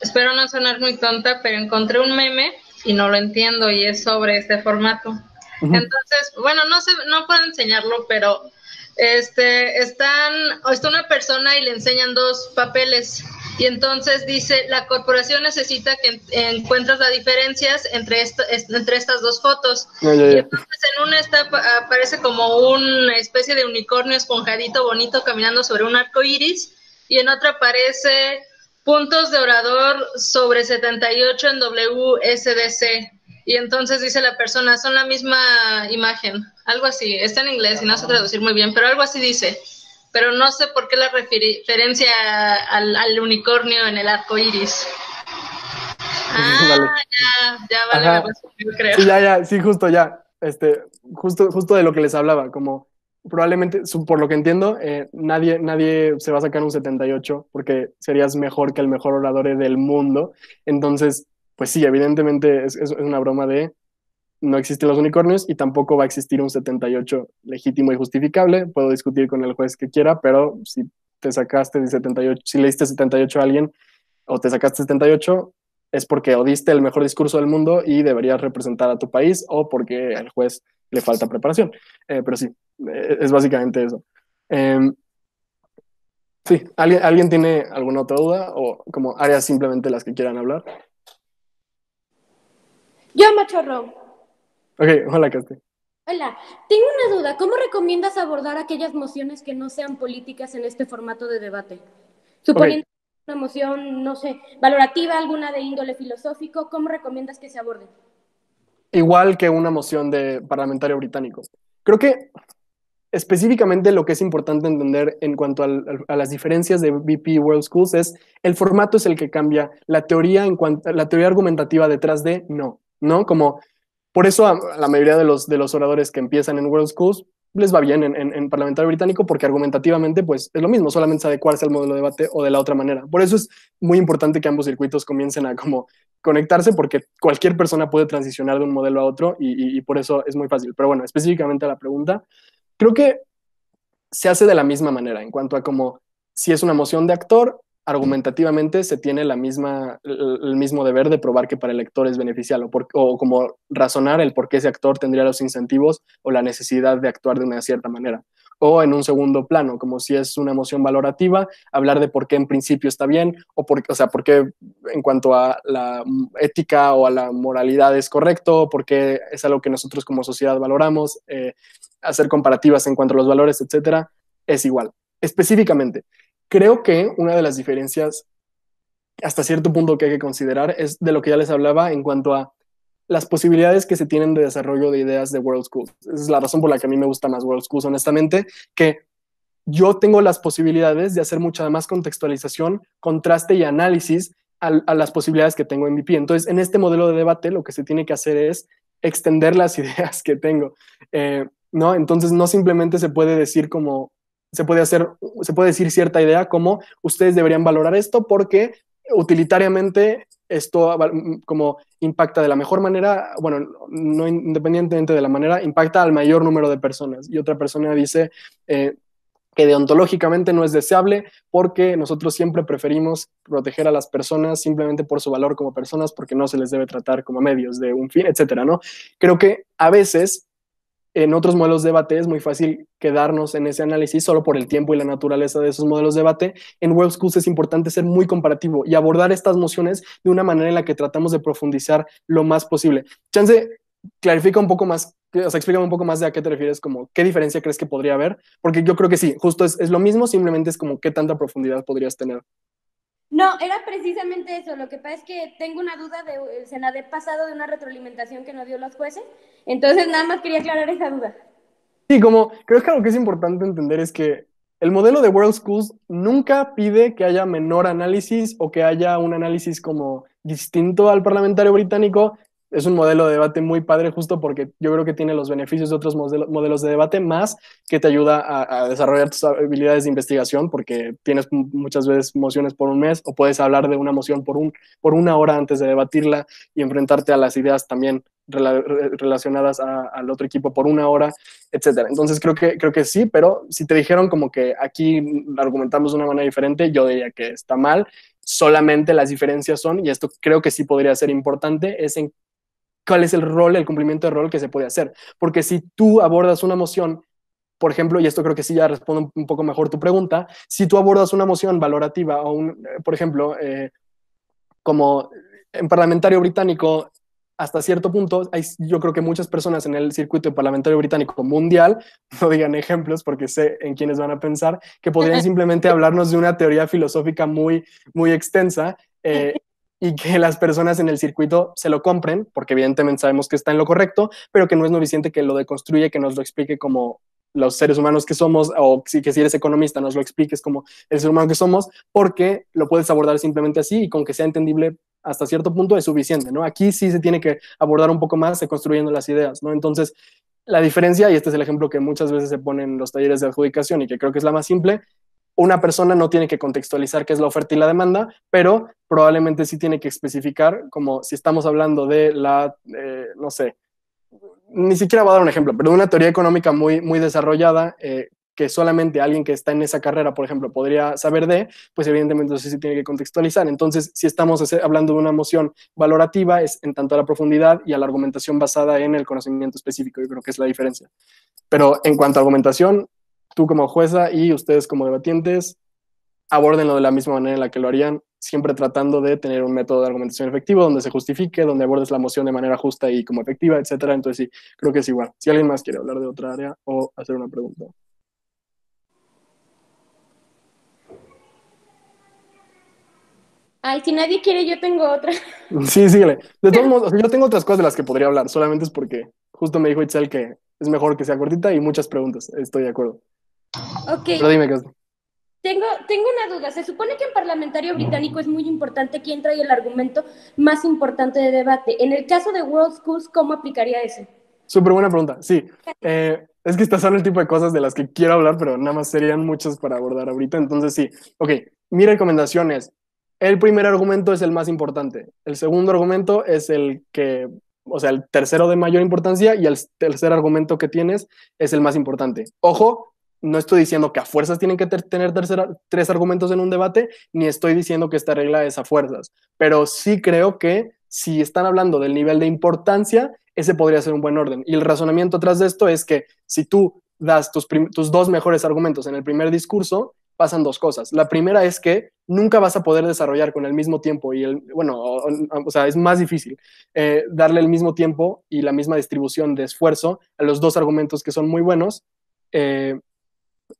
Speaker 3: Espero no sonar muy tonta, pero encontré un meme y no lo entiendo y es sobre este formato. Entonces, bueno, no sé, no puedo enseñarlo, pero este están está una persona y le enseñan dos papeles y entonces dice, la corporación necesita que encuentres las diferencias entre, entre estas dos fotos. Y entonces en una está, aparece como una especie de unicornio esponjadito bonito caminando sobre un arco iris y en otra aparece puntos de orador sobre 78 en WSDC. Y entonces dice la persona, son la misma imagen, algo así, está en inglés y no sé traducir muy bien, pero algo así dice pero no sé por qué la referencia al, unicornio en el arco iris.
Speaker 2: Ah, ya,
Speaker 3: ya vale, creo. Sí, ya,
Speaker 2: ya, sí, justo, ya. Este, justo, justo de lo que les hablaba, como probablemente, por lo que entiendo, eh, nadie, nadie se va a sacar un 78 porque serías mejor que el mejor orador del mundo. Entonces, pues sí, evidentemente es una broma de no existen los unicornios y tampoco va a existir un 78 legítimo y justificable. Puedo discutir con el juez que quiera, pero si te sacaste de 78, si leíste 78 a alguien o te sacaste 78, es porque o diste el mejor discurso del mundo y deberías representar a tu país o porque al juez le falta preparación. Eh, pero sí, eh, es básicamente eso. Em, sí, ¿alguien, tiene alguna otra duda o como áreas simplemente las que quieran hablar?
Speaker 3: Yo, Machorro.
Speaker 2: Ok, hola, Caste.
Speaker 3: Hola, tengo una duda. ¿Cómo recomiendas abordar aquellas mociones que no sean políticas en este formato de debate? Suponiendo una moción, no sé, valorativa, alguna de índole filosófico, ¿cómo recomiendas que se aborde?
Speaker 2: Igual que una moción de parlamentario británico. Creo que específicamente lo que es importante entender en cuanto a las diferencias de BP World Schools es el formato es el que cambia, la teoría en la teoría argumentativa detrás de no, ¿no? Como por eso a la mayoría de los, de los oradores que empiezan en World Schools les va bien en, parlamentario británico porque argumentativamente pues es lo mismo, solamente adecuarse al modelo de debate o de la otra manera. Por eso es muy importante que ambos circuitos comiencen a como conectarse porque cualquier persona puede transicionar de un modelo a otro y, por eso es muy fácil. Pero bueno, específicamente a la pregunta, creo que se hace de la misma manera en cuanto a como si es una moción de actor, argumentativamente se tiene la misma, el mismo deber de probar que para el lector es beneficial o, como razonar el por qué ese actor tendría los incentivos o la necesidad de actuar de una cierta manera. O en un segundo plano, como si es una emoción valorativa, hablar de por qué en principio está bien o, por, o sea, qué en cuanto a la ética o a la moralidad es correcto, por qué es algo que nosotros como sociedad valoramos, eh, hacer comparativas en cuanto a los valores, etcétera, es igual. Específicamente, Creo que una de las diferencias hasta cierto punto que hay que considerar es de lo que ya les hablaba en cuanto a las posibilidades que se tienen de desarrollo de ideas de World Schools. Esa es la razón por la que a mí me gusta más World Schools, honestamente, que yo tengo las posibilidades de hacer mucha más contextualización, contraste y análisis a, las posibilidades que tengo en VP. Entonces, en este modelo de debate, lo que se tiene que hacer es extender las ideas que tengo, eh, ¿no? Entonces, no simplemente se puede decir como, se puede hacer, se puede decir cierta idea como ustedes deberían valorar esto porque utilitariamente esto como impacta de la mejor manera, bueno, no independientemente de la manera, impacta al mayor número de personas. Y otra persona dice eh, que deontológicamente no es deseable porque nosotros siempre preferimos proteger a las personas simplemente por su valor como personas porque no se les debe tratar como medios de un fin, etcétera, ¿no? Creo que a veces en otros modelos de debate es muy fácil quedarnos en ese análisis solo por el tiempo y la naturaleza de esos modelos de debate. En Web Schools es importante ser muy comparativo y abordar estas nociones de una manera en la que tratamos de profundizar lo más posible. Chance, clarifica un poco más, o sea, explícame un poco más de a qué te refieres, como qué diferencia crees que podría haber, porque yo creo que sí, justo es, es lo mismo, simplemente es como qué tanta profundidad podrías tener
Speaker 3: no, era precisamente eso. Lo que pasa es que tengo una duda del de pasado de una retroalimentación que no dio los jueces. Entonces, nada más quería aclarar esa duda.
Speaker 2: Sí, como creo que algo que es importante entender es que el modelo de World Schools nunca pide que haya menor análisis o que haya un análisis como distinto al parlamentario británico, es un modelo de debate muy padre justo porque yo creo que tiene los beneficios de otros modelos de debate más que te ayuda a, desarrollar tus habilidades de investigación porque tienes muchas veces mociones por un mes o puedes hablar de una moción por, un, por una hora antes de debatirla y enfrentarte a las ideas también relacionadas al otro equipo por una hora, etc. Entonces creo que, creo que sí, pero si te dijeron como que aquí argumentamos de una manera diferente, yo diría que está mal solamente las diferencias son, y esto creo que sí podría ser importante, es en cuál es el rol, el cumplimiento de rol que se puede hacer. Porque si tú abordas una moción, por ejemplo, y esto creo que sí ya responde un poco mejor tu pregunta, si tú abordas una moción valorativa o un, eh, por ejemplo, eh, como en parlamentario británico, hasta cierto punto, yo creo que muchas personas en el circuito parlamentario británico mundial, no digan ejemplos porque sé en quiénes van a pensar, que podrían simplemente hablarnos de una teoría filosófica muy, muy extensa eh, y que las personas en el circuito se lo compren, porque evidentemente sabemos que está en lo correcto, pero que no es suficiente que lo deconstruye, que nos lo explique como los seres humanos que somos, o que si eres economista nos lo expliques como el ser humano que somos, porque lo puedes abordar simplemente así y con que sea entendible hasta cierto punto es suficiente, ¿no? Aquí sí se tiene que abordar un poco más construyendo las ideas, ¿no? Entonces, la diferencia, y este es el ejemplo que muchas veces se pone en los talleres de adjudicación y que creo que es la más simple, una persona no tiene que contextualizar qué es la oferta y la demanda, pero probablemente sí tiene que especificar, como si estamos hablando de la, eh, no sé, ni siquiera voy a dar un ejemplo, pero una teoría económica muy, muy desarrollada, eh, que solamente alguien que está en esa carrera, por ejemplo, podría saber de, pues evidentemente eso sí tiene que contextualizar. Entonces, si estamos hablando de una moción valorativa, es en tanto a la profundidad y a la argumentación basada en el conocimiento específico, yo creo que es la diferencia. Pero en cuanto a argumentación, tú como jueza y ustedes como debatientes, abórdenlo de la misma manera en la que lo harían, siempre tratando de tener un método de argumentación efectivo donde se justifique, donde abordes la moción de manera justa y como efectiva, etcétera. Entonces sí, creo que es igual. Si alguien más quiere hablar de otra área o hacer una pregunta.
Speaker 3: Ay, si nadie quiere, yo tengo otra.
Speaker 2: Sí, síguele. De todos modos, yo tengo otras cosas de las que podría hablar, solamente es porque justo me dijo Itzel que es mejor que sea cortita y muchas preguntas. Estoy de acuerdo.
Speaker 3: Ok. Pero dime qué tengo, tengo una duda. Se supone que en parlamentario británico es muy importante quién trae el argumento más importante de debate. En el caso de World Schools, ¿cómo aplicaría eso?
Speaker 2: Súper buena pregunta. Sí. Eh, es que estas son el tipo de cosas de las que quiero hablar, pero nada más serían muchas para abordar ahorita. Entonces, sí. Ok. Mi recomendación es: el primer argumento es el más importante. El segundo argumento es el que o sea, el tercero de mayor importancia y el tercer argumento que tienes es el más importante. Ojo, no estoy diciendo que a fuerzas tienen que tener tres argumentos en un debate, ni estoy diciendo que esta regla es a fuerzas, pero sí creo que si están hablando del nivel de importancia, ese podría ser un buen orden. Y el razonamiento tras de esto es que si tú das tus, tus dos mejores argumentos en el primer discurso, pasan dos cosas. La primera es que nunca vas a poder desarrollar con el mismo tiempo y el, bueno, o, sea, es más difícil eh, darle el mismo tiempo y la misma distribución de esfuerzo a los dos argumentos que son muy buenos. Eh,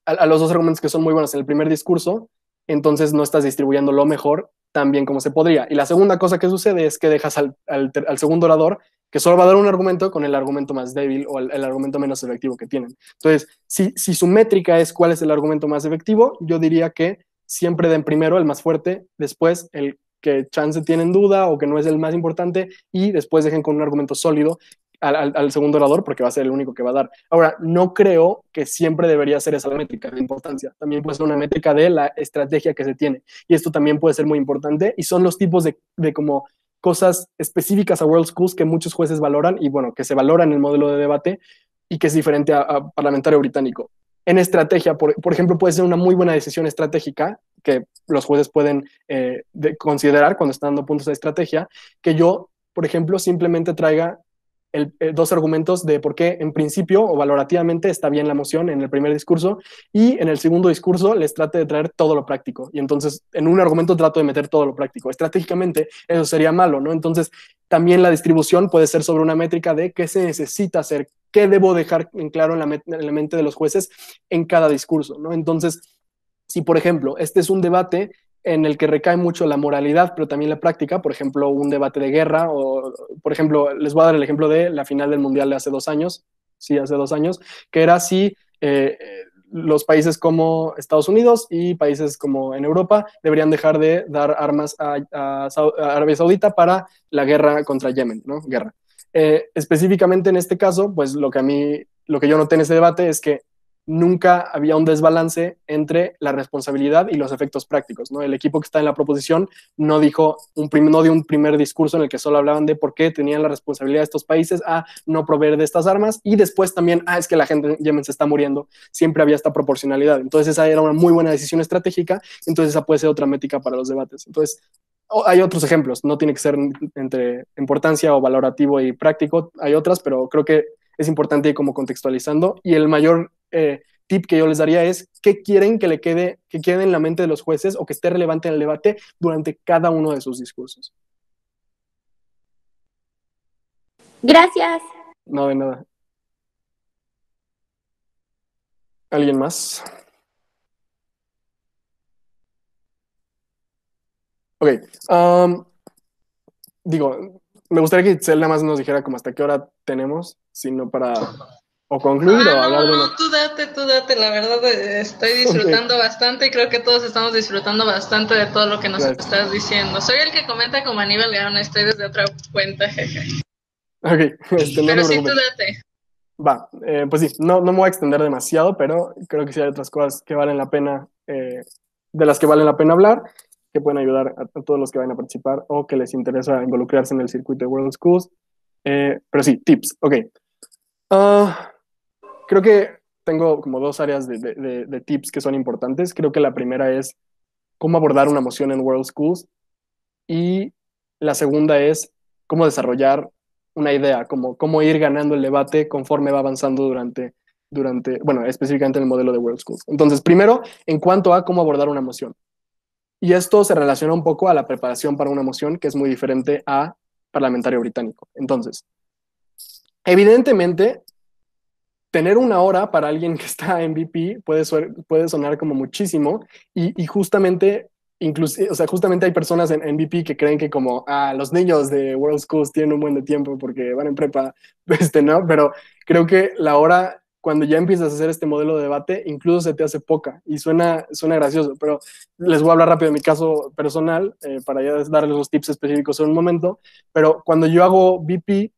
Speaker 2: a, los dos argumentos que son muy buenos en el primer discurso, entonces no estás distribuyendo lo mejor tan bien como se podría. Y la segunda cosa que sucede es que dejas al, al, segundo orador que solo va a dar un argumento con el argumento más débil o el, argumento menos efectivo que tienen. Entonces, si, si, su métrica es cuál es el argumento más efectivo, yo diría que siempre den primero el más fuerte, después el que chance tienen duda o que no es el más importante y después dejen con un argumento sólido al, segundo orador porque va a ser el único que va a dar. Ahora, no creo que siempre debería ser esa la métrica de importancia. También puede ser una métrica de la estrategia que se tiene. Y esto también puede ser muy importante. Y son los tipos de, como cosas específicas a World Schools que muchos jueces valoran y bueno, que se valoran en el modelo de debate y que es diferente a, parlamentario británico. En estrategia, por, ejemplo, puede ser una muy buena decisión estratégica que los jueces pueden eh, considerar cuando están dando puntos de estrategia, que yo, por ejemplo, simplemente traiga eh, dos argumentos de por qué en principio o valorativamente está bien la moción en el primer discurso y en el segundo discurso les trate de traer todo lo práctico. Y entonces en un argumento trato de meter todo lo práctico. Estratégicamente eso sería malo, ¿no? Entonces también la distribución puede ser sobre una métrica de qué se necesita hacer, qué debo dejar en claro en la mente de los jueces en cada discurso, ¿no? Entonces, si por ejemplo este es un debate en el que recae mucho la moralidad, pero también la práctica, por ejemplo, un debate de guerra, o por ejemplo, les voy a dar el ejemplo de la final del Mundial de hace dos años, sí, hace dos años, que era si eh, eh, los países como Estados Unidos y países como en Europa deberían dejar de dar armas a, Arabia Saudita para la guerra contra Yemen, ¿no? Guerra. Eh, específicamente en este caso, pues lo que a mí, lo que yo noté en ese debate es que nunca había un desbalance entre la responsabilidad y los efectos prácticos. ¿no? El equipo que está en la proposición no dijo un no dio un primer discurso en el que solo hablaban de por qué tenían la responsabilidad de estos países a no proveer de estas armas y después también, ah, es que la gente en Yemen se está muriendo. Siempre había esta proporcionalidad. Entonces esa era una muy buena decisión estratégica, entonces esa puede ser otra métrica para los debates. Entonces hay otros ejemplos, no tiene que ser entre importancia o valorativo y práctico, hay otras, pero creo que es importante ir como contextualizando y el mayor eh, tip que yo les daría es qué quieren que le quede, que quede en la mente de los jueces o que esté relevante en el debate durante cada uno de sus discursos.
Speaker 3: Gracias.
Speaker 2: No, de nada. ¿Alguien más? Ok. Um, digo, me gustaría que Itzel nada más nos dijera como hasta qué hora tenemos, sino para o concluir ah, no, no,
Speaker 3: tú date, tú date, la verdad eh, estoy disfrutando bastante y creo que todos estamos disfrutando bastante de todo lo que nos estás diciendo. Soy el que comenta como Aníbal León, estoy desde otra cuenta. ok,
Speaker 2: este, pero sí, tú date. Va, eh, pues sí, no, no me voy a extender demasiado, pero creo que sí hay otras cosas que valen la pena, eh, de las que valen la pena hablar, que pueden ayudar a, todos los que van a participar o que les interesa involucrarse en el circuito de World Schools. pero sí, tips, ok. Ah creo que tengo como dos áreas de, tips que son importantes. Creo que la primera es cómo abordar una moción en World Schools y la segunda es cómo desarrollar una idea, como cómo ir ganando el debate conforme va avanzando durante, durante, bueno, específicamente en el modelo de World Schools. Entonces, primero, en cuanto a cómo abordar una moción. Y esto se relaciona un poco a la preparación para una moción que es muy diferente a parlamentario británico. Entonces, evidentemente, tener una hora para alguien que está en puede, puede sonar como muchísimo y, justamente o sea, justamente hay personas en, VP que creen que como, ah, los niños de World Schools tienen un buen de tiempo porque van en prepa, este, ¿no? Pero creo que la hora, cuando ya empiezas a hacer este modelo de debate, incluso se te hace poca y suena, suena gracioso, pero les voy a hablar rápido de mi caso personal eh, para ya darles los tips específicos en un momento, pero cuando yo hago VP,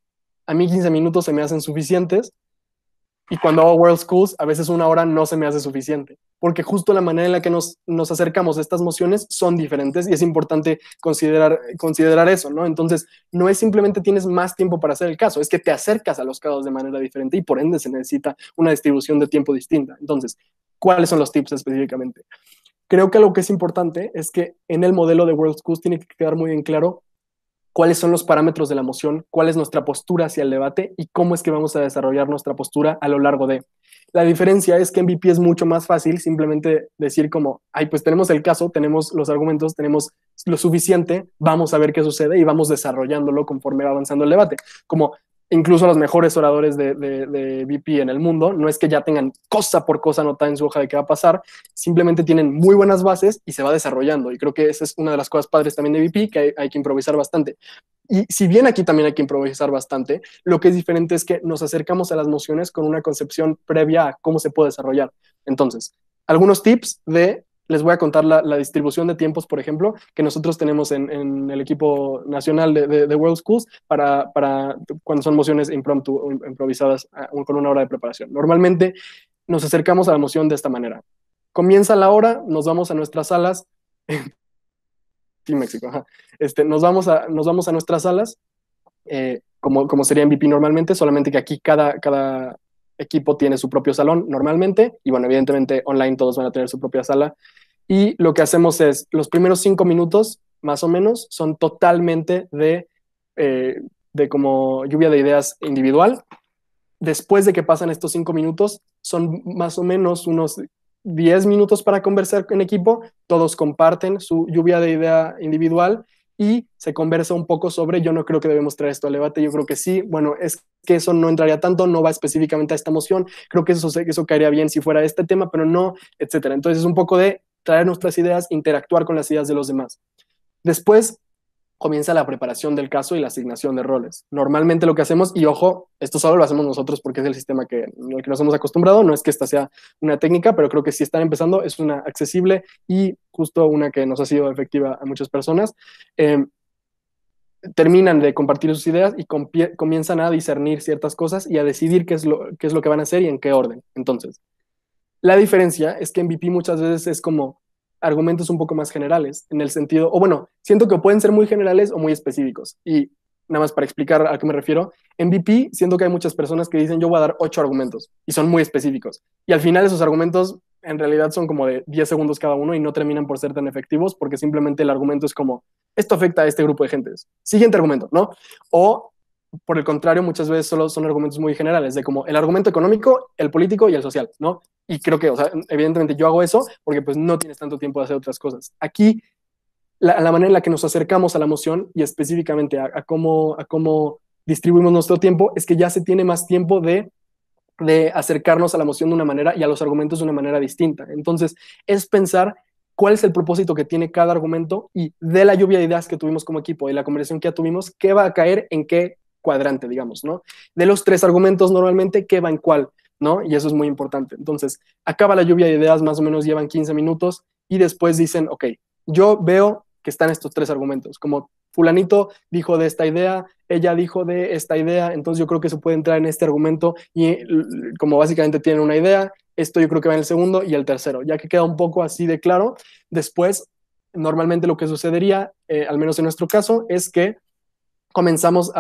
Speaker 2: a mí 15 minutos se me hacen suficientes y cuando hago World Schools, a veces una hora no se me hace suficiente, porque justo la manera en la que nos, nos acercamos a estas mociones son diferentes y es importante considerar, considerar eso, ¿no? Entonces, no es simplemente tienes más tiempo para hacer el caso, es que te acercas a los casos de manera diferente y por ende se necesita una distribución de tiempo distinta. Entonces, ¿cuáles son los tips específicamente? Creo que lo que es importante es que en el modelo de World Schools tiene que quedar muy bien claro cuáles son los parámetros de la moción, cuál es nuestra postura hacia el debate y cómo es que vamos a desarrollar nuestra postura a lo largo de. La diferencia es que en VP es mucho más fácil simplemente decir como, ay, pues tenemos el caso, tenemos los argumentos, tenemos lo suficiente, vamos a ver qué sucede y vamos desarrollándolo conforme va avanzando el debate. Como incluso los mejores oradores de, VP en el mundo, no es que ya tengan cosa por cosa anotada en su hoja de qué va a pasar, simplemente tienen muy buenas bases y se va desarrollando. Y creo que esa es una de las cosas padres también de VP, que hay, que improvisar bastante. Y si bien aquí también hay que improvisar bastante, lo que es diferente es que nos acercamos a las mociones con una concepción previa a cómo se puede desarrollar. Entonces, algunos tips de les voy a contar la, distribución de tiempos, por ejemplo, que nosotros tenemos en, el equipo nacional de, World Schools para, cuando son mociones impromptu, improvisadas ah, con una hora de preparación. Normalmente nos acercamos a la moción de esta manera. Comienza la hora, nos vamos a nuestras salas. sí, México. Este, nos, vamos a, nos vamos a nuestras salas, eh, como, como sería MVP normalmente, solamente que aquí cada, cada equipo tiene su propio salón normalmente, y bueno, evidentemente online todos van a tener su propia sala. Y lo que hacemos es, los primeros cinco minutos, más o menos, son totalmente de, eh, de como lluvia de ideas individual. Después de que pasan estos cinco minutos, son más o menos unos diez minutos para conversar en equipo, todos comparten su lluvia de idea individual y se conversa un poco sobre yo no creo que debemos traer esto al debate, yo creo que sí, bueno, es que eso no entraría tanto, no va específicamente a esta moción, creo que eso, eso caería bien si fuera este tema, pero no, etcétera. Entonces es un poco de traer nuestras ideas, interactuar con las ideas de los demás. Después, comienza la preparación del caso y la asignación de roles. Normalmente lo que hacemos, y ojo, esto solo lo hacemos nosotros porque es el sistema que, en que nos hemos acostumbrado, no es que esta sea una técnica, pero creo que si están empezando es una accesible y justo una que nos ha sido efectiva a muchas personas. Em, terminan de compartir sus ideas y comienzan a discernir ciertas cosas y a decidir qué es, lo, qué es lo que van a hacer y en qué orden. Entonces, la diferencia es que en VP muchas veces es como argumentos un poco más generales, en el sentido, o bueno, siento que pueden ser muy generales o muy específicos. Y nada más para explicar a qué me refiero, en VP siento que hay muchas personas que dicen yo voy a dar ocho argumentos y son muy específicos. Y al final esos argumentos en realidad son como de 10 segundos cada uno y no terminan por ser tan efectivos porque simplemente el argumento es como, esto afecta a este grupo de gentes. Siguiente argumento, ¿no? O por el contrario, muchas veces solo son argumentos muy generales, de como el argumento económico, el político y el social, ¿no? Y creo que, o sea, evidentemente yo hago eso porque pues no tienes tanto tiempo de hacer otras cosas. Aquí, la, manera en la que nos acercamos a la moción y específicamente a, cómo, a cómo distribuimos nuestro tiempo es que ya se tiene más tiempo de de acercarnos a la moción de una manera y a los argumentos de una manera distinta. Entonces, es pensar cuál es el propósito que tiene cada argumento y de la lluvia de ideas que tuvimos como equipo y la conversación que ya tuvimos, qué va a caer en qué cuadrante, digamos, ¿no? De los tres argumentos normalmente, ¿qué va en cuál? ¿No? Y eso es muy importante. Entonces, acaba la lluvia de ideas, más o menos llevan 15 minutos y después dicen, ok, yo veo que están estos tres argumentos, como fulanito dijo de esta idea, ella dijo de esta idea, entonces yo creo que se puede entrar en este argumento y como básicamente tienen una idea, esto yo creo que va en el segundo y el tercero, ya que queda un poco así de claro, después normalmente lo que sucedería, eh, al menos en nuestro caso, es que comenzamos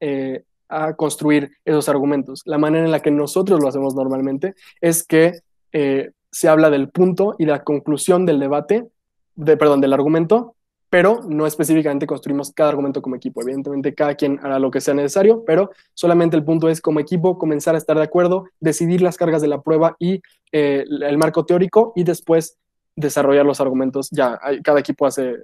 Speaker 2: eh, a, construir esos argumentos. La manera en la que nosotros lo hacemos normalmente es que eh, se habla del punto y la conclusión del debate, de, perdón, del argumento, pero no específicamente construimos cada argumento como equipo. Evidentemente, cada quien hará lo que sea necesario, pero solamente el punto es como equipo comenzar a estar de acuerdo, decidir las cargas de la prueba y eh, el marco teórico y después desarrollar los argumentos. Ya, cada equipo hace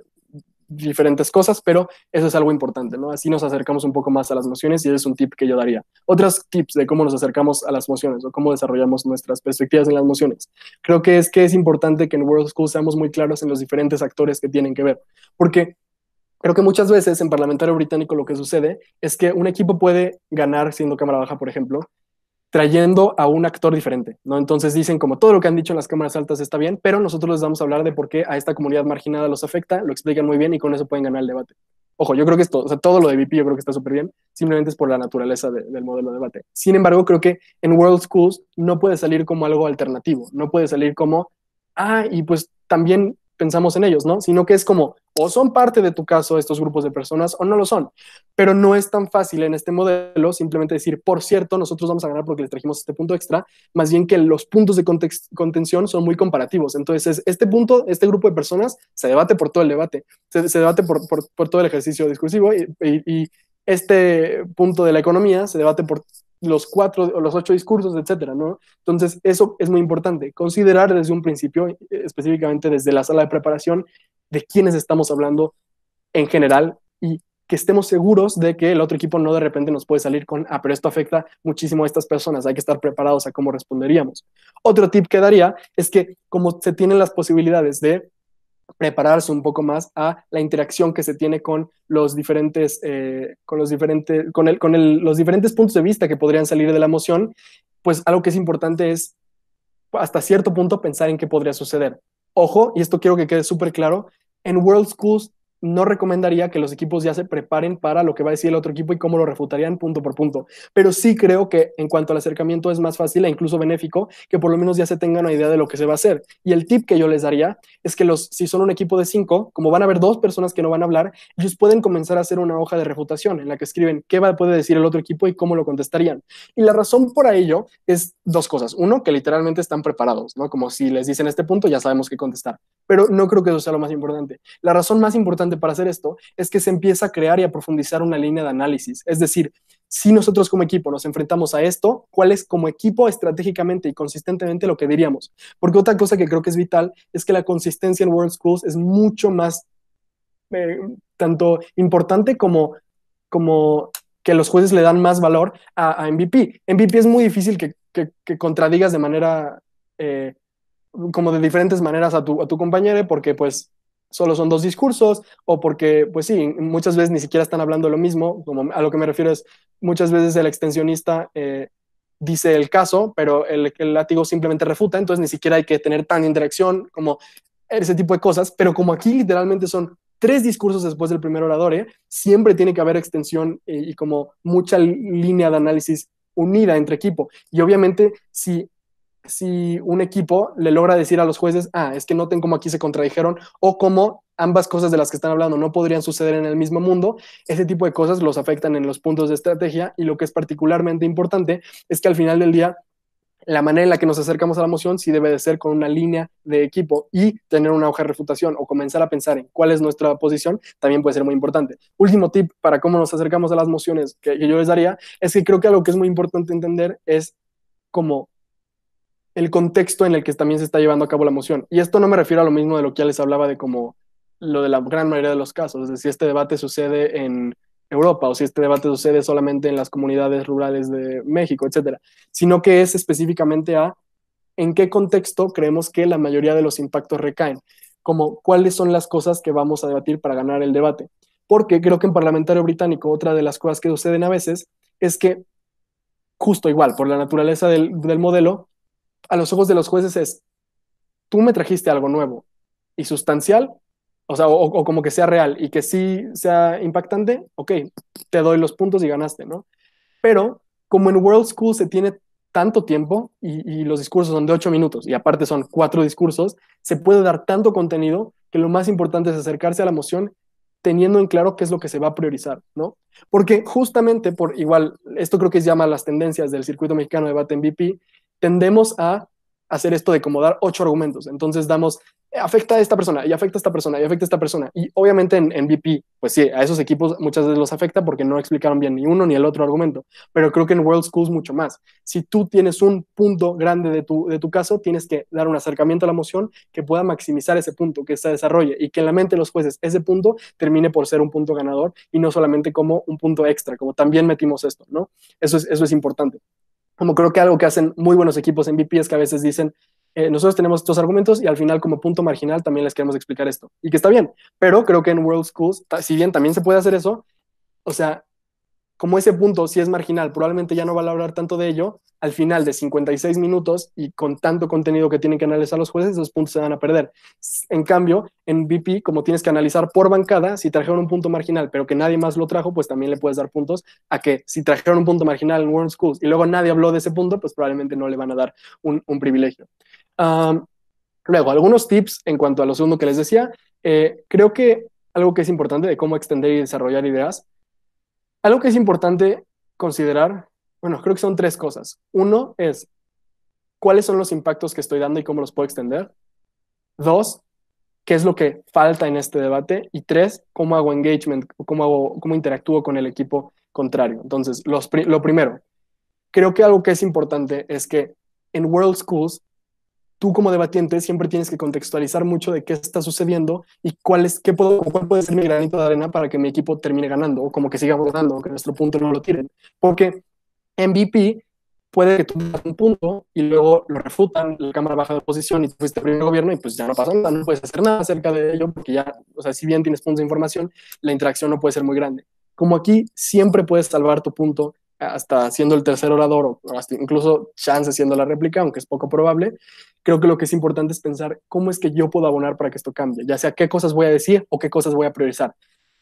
Speaker 2: diferentes cosas, pero eso es algo importante, ¿no? Así nos acercamos un poco más a las emociones y es un tip que yo daría. Otros tips de cómo nos acercamos a las emociones o cómo desarrollamos nuestras perspectivas en las emociones. Creo que es que es importante que en World School seamos muy claros en los diferentes actores que tienen que ver, porque creo que muchas veces en parlamentario británico lo que sucede es que un equipo puede ganar siendo cámara baja, por ejemplo, trayendo a un actor diferente, ¿no? Entonces dicen como todo lo que han dicho en las cámaras altas está bien, pero nosotros les vamos a hablar de por qué a esta comunidad marginada los afecta, lo explican muy bien y con eso pueden ganar el debate. Ojo, yo creo que esto, o sea, todo lo de VP yo creo que está súper bien, simplemente es por la naturaleza del modelo de debate. Sin embargo, creo que en World Schools no puede salir como algo alternativo, no puede salir como, ah, y pues también pensamos en ellos, ¿no? Sino que es como, o son parte de tu caso estos grupos de personas o no lo son. Pero no es tan fácil en este modelo simplemente decir, por cierto, nosotros vamos a ganar porque le trajimos este punto extra, más bien que los puntos de contención son muy comparativos. Entonces, este punto, este grupo de personas se debate por todo el debate, se, debate por, todo el ejercicio discursivo y, y este punto de la economía se debate por los cuatro o los ocho discursos, etcétera, ¿no? Entonces, eso es muy importante, considerar desde un principio, eh, específicamente desde la sala de preparación, de quiénes estamos hablando en general y que estemos seguros de que el otro equipo no de repente nos puede salir con, ah, pero esto afecta muchísimo a estas personas, hay que estar preparados a cómo responderíamos. Otro tip que daría es que como se tienen las posibilidades de prepararse un poco más a la interacción que se tiene con los diferentes, eh, con los diferentes, con, el, con los diferentes puntos de vista que podrían salir de la emoción, pues algo que es importante es hasta cierto punto pensar en qué podría suceder. Ojo, y esto quiero que quede súper claro, en World Schools no recomendaría que los equipos ya se preparen para lo que va a decir el otro equipo y cómo lo refutarían punto por punto. Pero sí creo que en cuanto al acercamiento es más fácil e incluso benéfico que por lo menos ya se tengan una idea de lo que se va a hacer. Y el tip que yo les daría es que los, si son un equipo de cinco, como van a haber dos personas que no van a hablar, ellos pueden comenzar a hacer una hoja de refutación en la que escriben qué va, puede decir el otro equipo y cómo lo contestarían. Y la razón por ello es dos cosas. Uno, que literalmente están preparados, ¿no? Como si les dicen este punto, ya sabemos qué contestar. Pero no creo que eso sea lo más importante. La razón más importante para hacer esto es que se empieza a crear y a profundizar una línea de análisis. Es decir, si nosotros como equipo nos enfrentamos a esto, ¿cuál es como equipo estratégicamente y consistentemente lo que diríamos? Porque otra cosa que creo que es vital es que la consistencia en World Schools es mucho más eh, tanto importante como, como que los jueces le dan más valor a, a MVP. MVP es muy difícil que, contradigas de manera... Eh, como de diferentes maneras a tu, a tu compañero, porque pues solo son dos discursos o porque, pues sí, muchas veces ni siquiera están hablando lo mismo, como a lo que me refiero es, muchas veces el extensionista eh, dice el caso, pero el, látigo simplemente refuta, entonces ni siquiera hay que tener tan interacción como ese tipo de cosas, pero como aquí literalmente son tres discursos después del primer orador, ¿eh? siempre tiene que haber extensión eh, y como mucha línea de análisis unida entre equipo. Y obviamente, si si un equipo le logra decir a los jueces, ah, es que noten cómo aquí se contradijeron o cómo ambas cosas de las que están hablando no podrían suceder en el mismo mundo, ese tipo de cosas los afectan en los puntos de estrategia y lo que es particularmente importante es que al final del día la manera en la que nos acercamos a la moción si debe de ser con una línea de equipo y tener una hoja de refutación o comenzar a pensar en cuál es nuestra posición también puede ser muy importante. Último tip para cómo nos acercamos a las mociones que, yo les daría es que creo que algo que es muy importante entender es cómo el contexto en el que también se está llevando a cabo la moción. Y esto no me refiero a lo mismo de lo que ya les hablaba de como lo de la gran mayoría de los casos, de si este debate sucede en Europa o si este debate sucede solamente en las comunidades rurales de México, etcétera, sino que es específicamente a en qué contexto creemos que la mayoría de los impactos recaen, como cuáles son las cosas que vamos a debatir para ganar el debate. Porque creo que en parlamentario británico otra de las cosas que suceden a veces es que, justo igual, por la naturaleza del modelo, a los ojos de los jueces es, tú me trajiste algo nuevo y sustancial, o sea, o, como que sea real y que sí sea impactante, ok, te doy los puntos y ganaste, ¿no? Pero como en World School se tiene tanto tiempo y, los discursos son de ocho minutos y aparte son cuatro discursos, se puede dar tanto contenido que lo más importante es acercarse a la moción teniendo en claro qué es lo que se va a priorizar, ¿no? Porque justamente por igual, esto creo que se llama las tendencias del circuito mexicano de debate en BP, tendemos a hacer esto de como dar ocho argumentos. Entonces damos, afecta a esta persona, y afecta a esta persona, y afecta a esta persona. Y obviamente en, VP, pues sí, a esos equipos muchas veces los afecta porque no explicaron bien ni uno ni el otro argumento. Pero creo que en World Schools mucho más. Si tú tienes un punto grande de tu, de tu caso, tienes que dar un acercamiento a la moción que pueda maximizar ese punto, que se desarrolle y que en la mente de los jueces ese punto termine por ser un punto ganador y no solamente como un punto extra, como también metimos esto, ¿no? Eso es, eso es importante como creo que algo que hacen muy buenos equipos en VP es que a veces dicen, eh, nosotros tenemos estos argumentos y al final como punto marginal también les queremos explicar esto. Y que está bien, pero creo que en World Schools, si bien también se puede hacer eso, o sea, como ese punto sí es marginal, probablemente ya no va a hablar tanto de ello, al final de 56 minutos y con tanto contenido que tienen que analizar los jueces, esos puntos se van a perder. En cambio, en VP, como tienes que analizar por bancada, si trajeron un punto marginal, pero que nadie más lo trajo, pues también le puedes dar puntos a que si trajeron un punto marginal en World Schools y luego nadie habló de ese punto, pues probablemente no le van a dar un, privilegio. luego, algunos tips en cuanto a lo segundo que les decía. Eh, creo que algo que es importante de cómo extender y desarrollar ideas algo que es importante considerar, bueno, creo que son tres cosas. Uno es cuáles son los impactos que estoy dando y cómo los puedo extender. Dos, qué es lo que falta en este debate. Y tres, cómo hago engagement, cómo, hago, cómo interactúo con el equipo contrario. Entonces, los, lo primero, creo que algo que es importante es que en World Schools tú como debatiente siempre tienes que contextualizar mucho de qué está sucediendo y cuál es, qué puedo, cuál puede ser mi granito de arena para que mi equipo termine ganando o como que siga ganando, que nuestro punto no lo tiren. Porque MVP puede que tú un punto y luego lo refutan, la cámara baja de posición y tú fuiste primer gobierno y pues ya no pasa nada, no puedes hacer nada acerca de ello porque ya, o sea, si bien tienes puntos de información, la interacción no puede ser muy grande. Como aquí siempre puedes salvar tu punto, hasta siendo el tercer orador o incluso chance siendo la réplica, aunque es poco probable, creo que lo que es importante es pensar cómo es que yo puedo abonar para que esto cambie, ya sea qué cosas voy a decir o qué cosas voy a priorizar.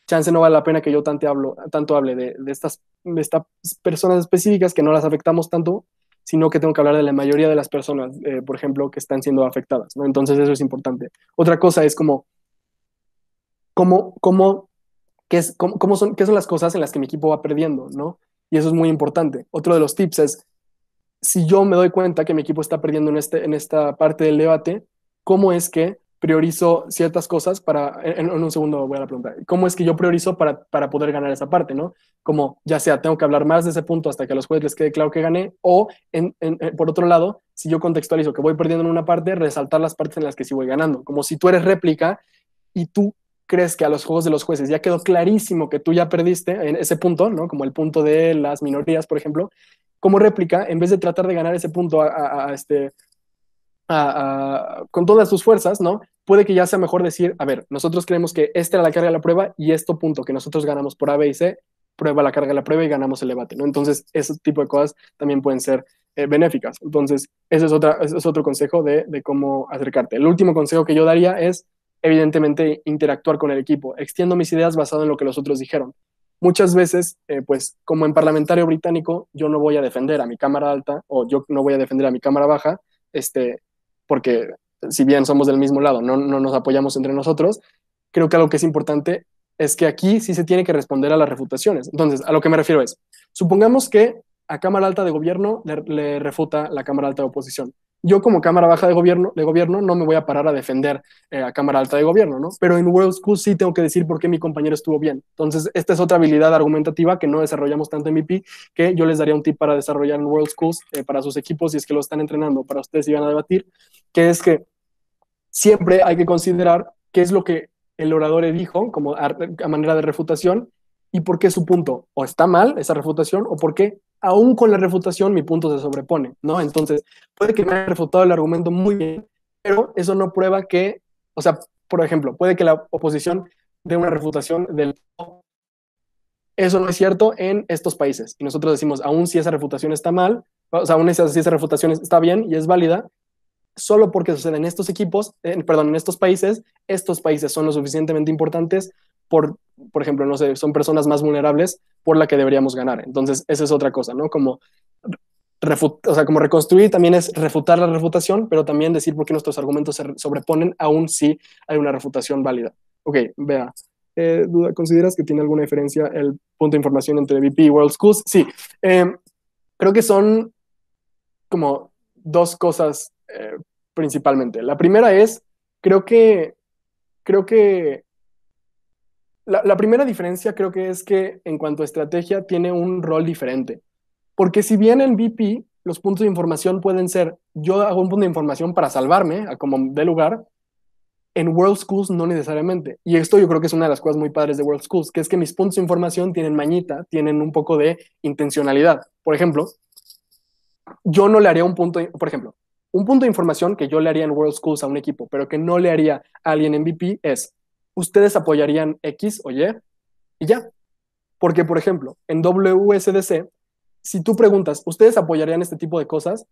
Speaker 2: Chance no vale la pena que yo tanto, tanto hable de, estas, personas específicas que no las afectamos tanto, sino que tengo que hablar de la mayoría de las personas, eh, por ejemplo, que están siendo afectadas. ¿no? Entonces eso es importante. Otra cosa es como, ¿cómo, cómo, es, cómo son, qué son las cosas en las que mi equipo va perdiendo? ¿no? Y eso es muy importante. Otro de los tips es, si yo me doy cuenta que mi equipo está perdiendo en, este, en esta parte del debate, ¿cómo es que priorizo ciertas cosas para, en, un segundo voy a la pregunta, ¿cómo es que yo priorizo para, para poder ganar esa parte, no? Como ya sea, tengo que hablar más de ese punto hasta que a los jueces les quede claro que gané, o por otro lado, si yo contextualizo que voy perdiendo en una parte, resaltar las partes en las que sí voy ganando, como si tú eres réplica y tú crees que a los juegos de los jueces ya quedó clarísimo que tú ya perdiste en ese punto, ¿no? Como el punto de las minorías, por ejemplo, como réplica, en vez de tratar de ganar ese punto a, este, con todas tus fuerzas, ¿no? Puede que ya sea mejor decir, a ver, nosotros creemos que esta era la carga de la prueba y esto punto que nosotros ganamos por A, B y C, prueba la carga de la prueba y ganamos el debate, ¿no? Entonces, ese tipo de cosas también pueden ser eh, benéficas. Entonces, ese es, otra, es otro consejo de cómo acercarte. El último consejo que yo daría es evidentemente interactuar con el equipo. Extiendo mis ideas basado en lo que los otros dijeron. Muchas veces, eh, pues como en parlamentario británico, yo no voy a defender a mi cámara alta o yo no voy a defender a mi cámara baja, este, porque si bien somos del mismo lado, no, no nos apoyamos entre nosotros, creo que algo que es importante es que aquí sí se tiene que responder a las refutaciones. Entonces, a lo que me refiero es, supongamos que a Cámara Alta de Gobierno le refuta la Cámara Alta de Oposición yo como Cámara Baja de Gobierno, de gobierno no me voy a parar a defender eh, a Cámara Alta de Gobierno, ¿no? Pero en World School sí tengo que decir por qué mi compañero estuvo bien. Entonces, esta es otra habilidad argumentativa que no desarrollamos tanto en MIP, que yo les daría un tip para desarrollar en World Schools eh, para sus equipos, si es que lo están entrenando, para ustedes si van a debatir, que es que siempre hay que considerar qué es lo que el orador dijo como a manera de refutación y por qué su punto o está mal esa refutación o por qué aún con la refutación mi punto se sobrepone, ¿no? Entonces, puede que me haya refutado el argumento muy bien, pero eso no prueba que, o sea, por ejemplo, puede que la oposición dé una refutación del eso no es cierto en estos países. Y nosotros decimos, aún si esa refutación está mal, o sea, aún si esa refutación está bien y es válida, solo porque sucede en estos equipos, perdón, en estos países, estos países son lo suficientemente importantes por, por ejemplo, no sé, son personas más vulnerables por la que deberíamos ganar. Entonces, esa es otra cosa, ¿no? Como, o sea, como reconstruir también es refutar la refutación, pero también decir por qué nuestros argumentos se sobreponen aún si hay una refutación válida. Ok, vea. Eh, duda, ¿consideras que tiene alguna diferencia el punto de información entre VP y World Schools? Sí, eh, creo que son como dos cosas eh, principalmente. La primera es, creo que, creo que la, primera diferencia creo que es que en cuanto a estrategia tiene un rol diferente. Porque si bien en VP los puntos de información pueden ser, yo hago un punto de información para salvarme, como de lugar, en World Schools no necesariamente. Y esto yo creo que es una de las cosas muy padres de World Schools, que es que mis puntos de información tienen mañita, tienen un poco de intencionalidad. Por ejemplo, yo no le haría un punto, por ejemplo, un punto de información que yo le haría en World Schools a un equipo, pero que no le haría a alguien en VP es, ustedes apoyarían X o Y y ya. Porque, por ejemplo, en WSDC, si tú preguntas, ¿ustedes apoyarían este tipo de cosas?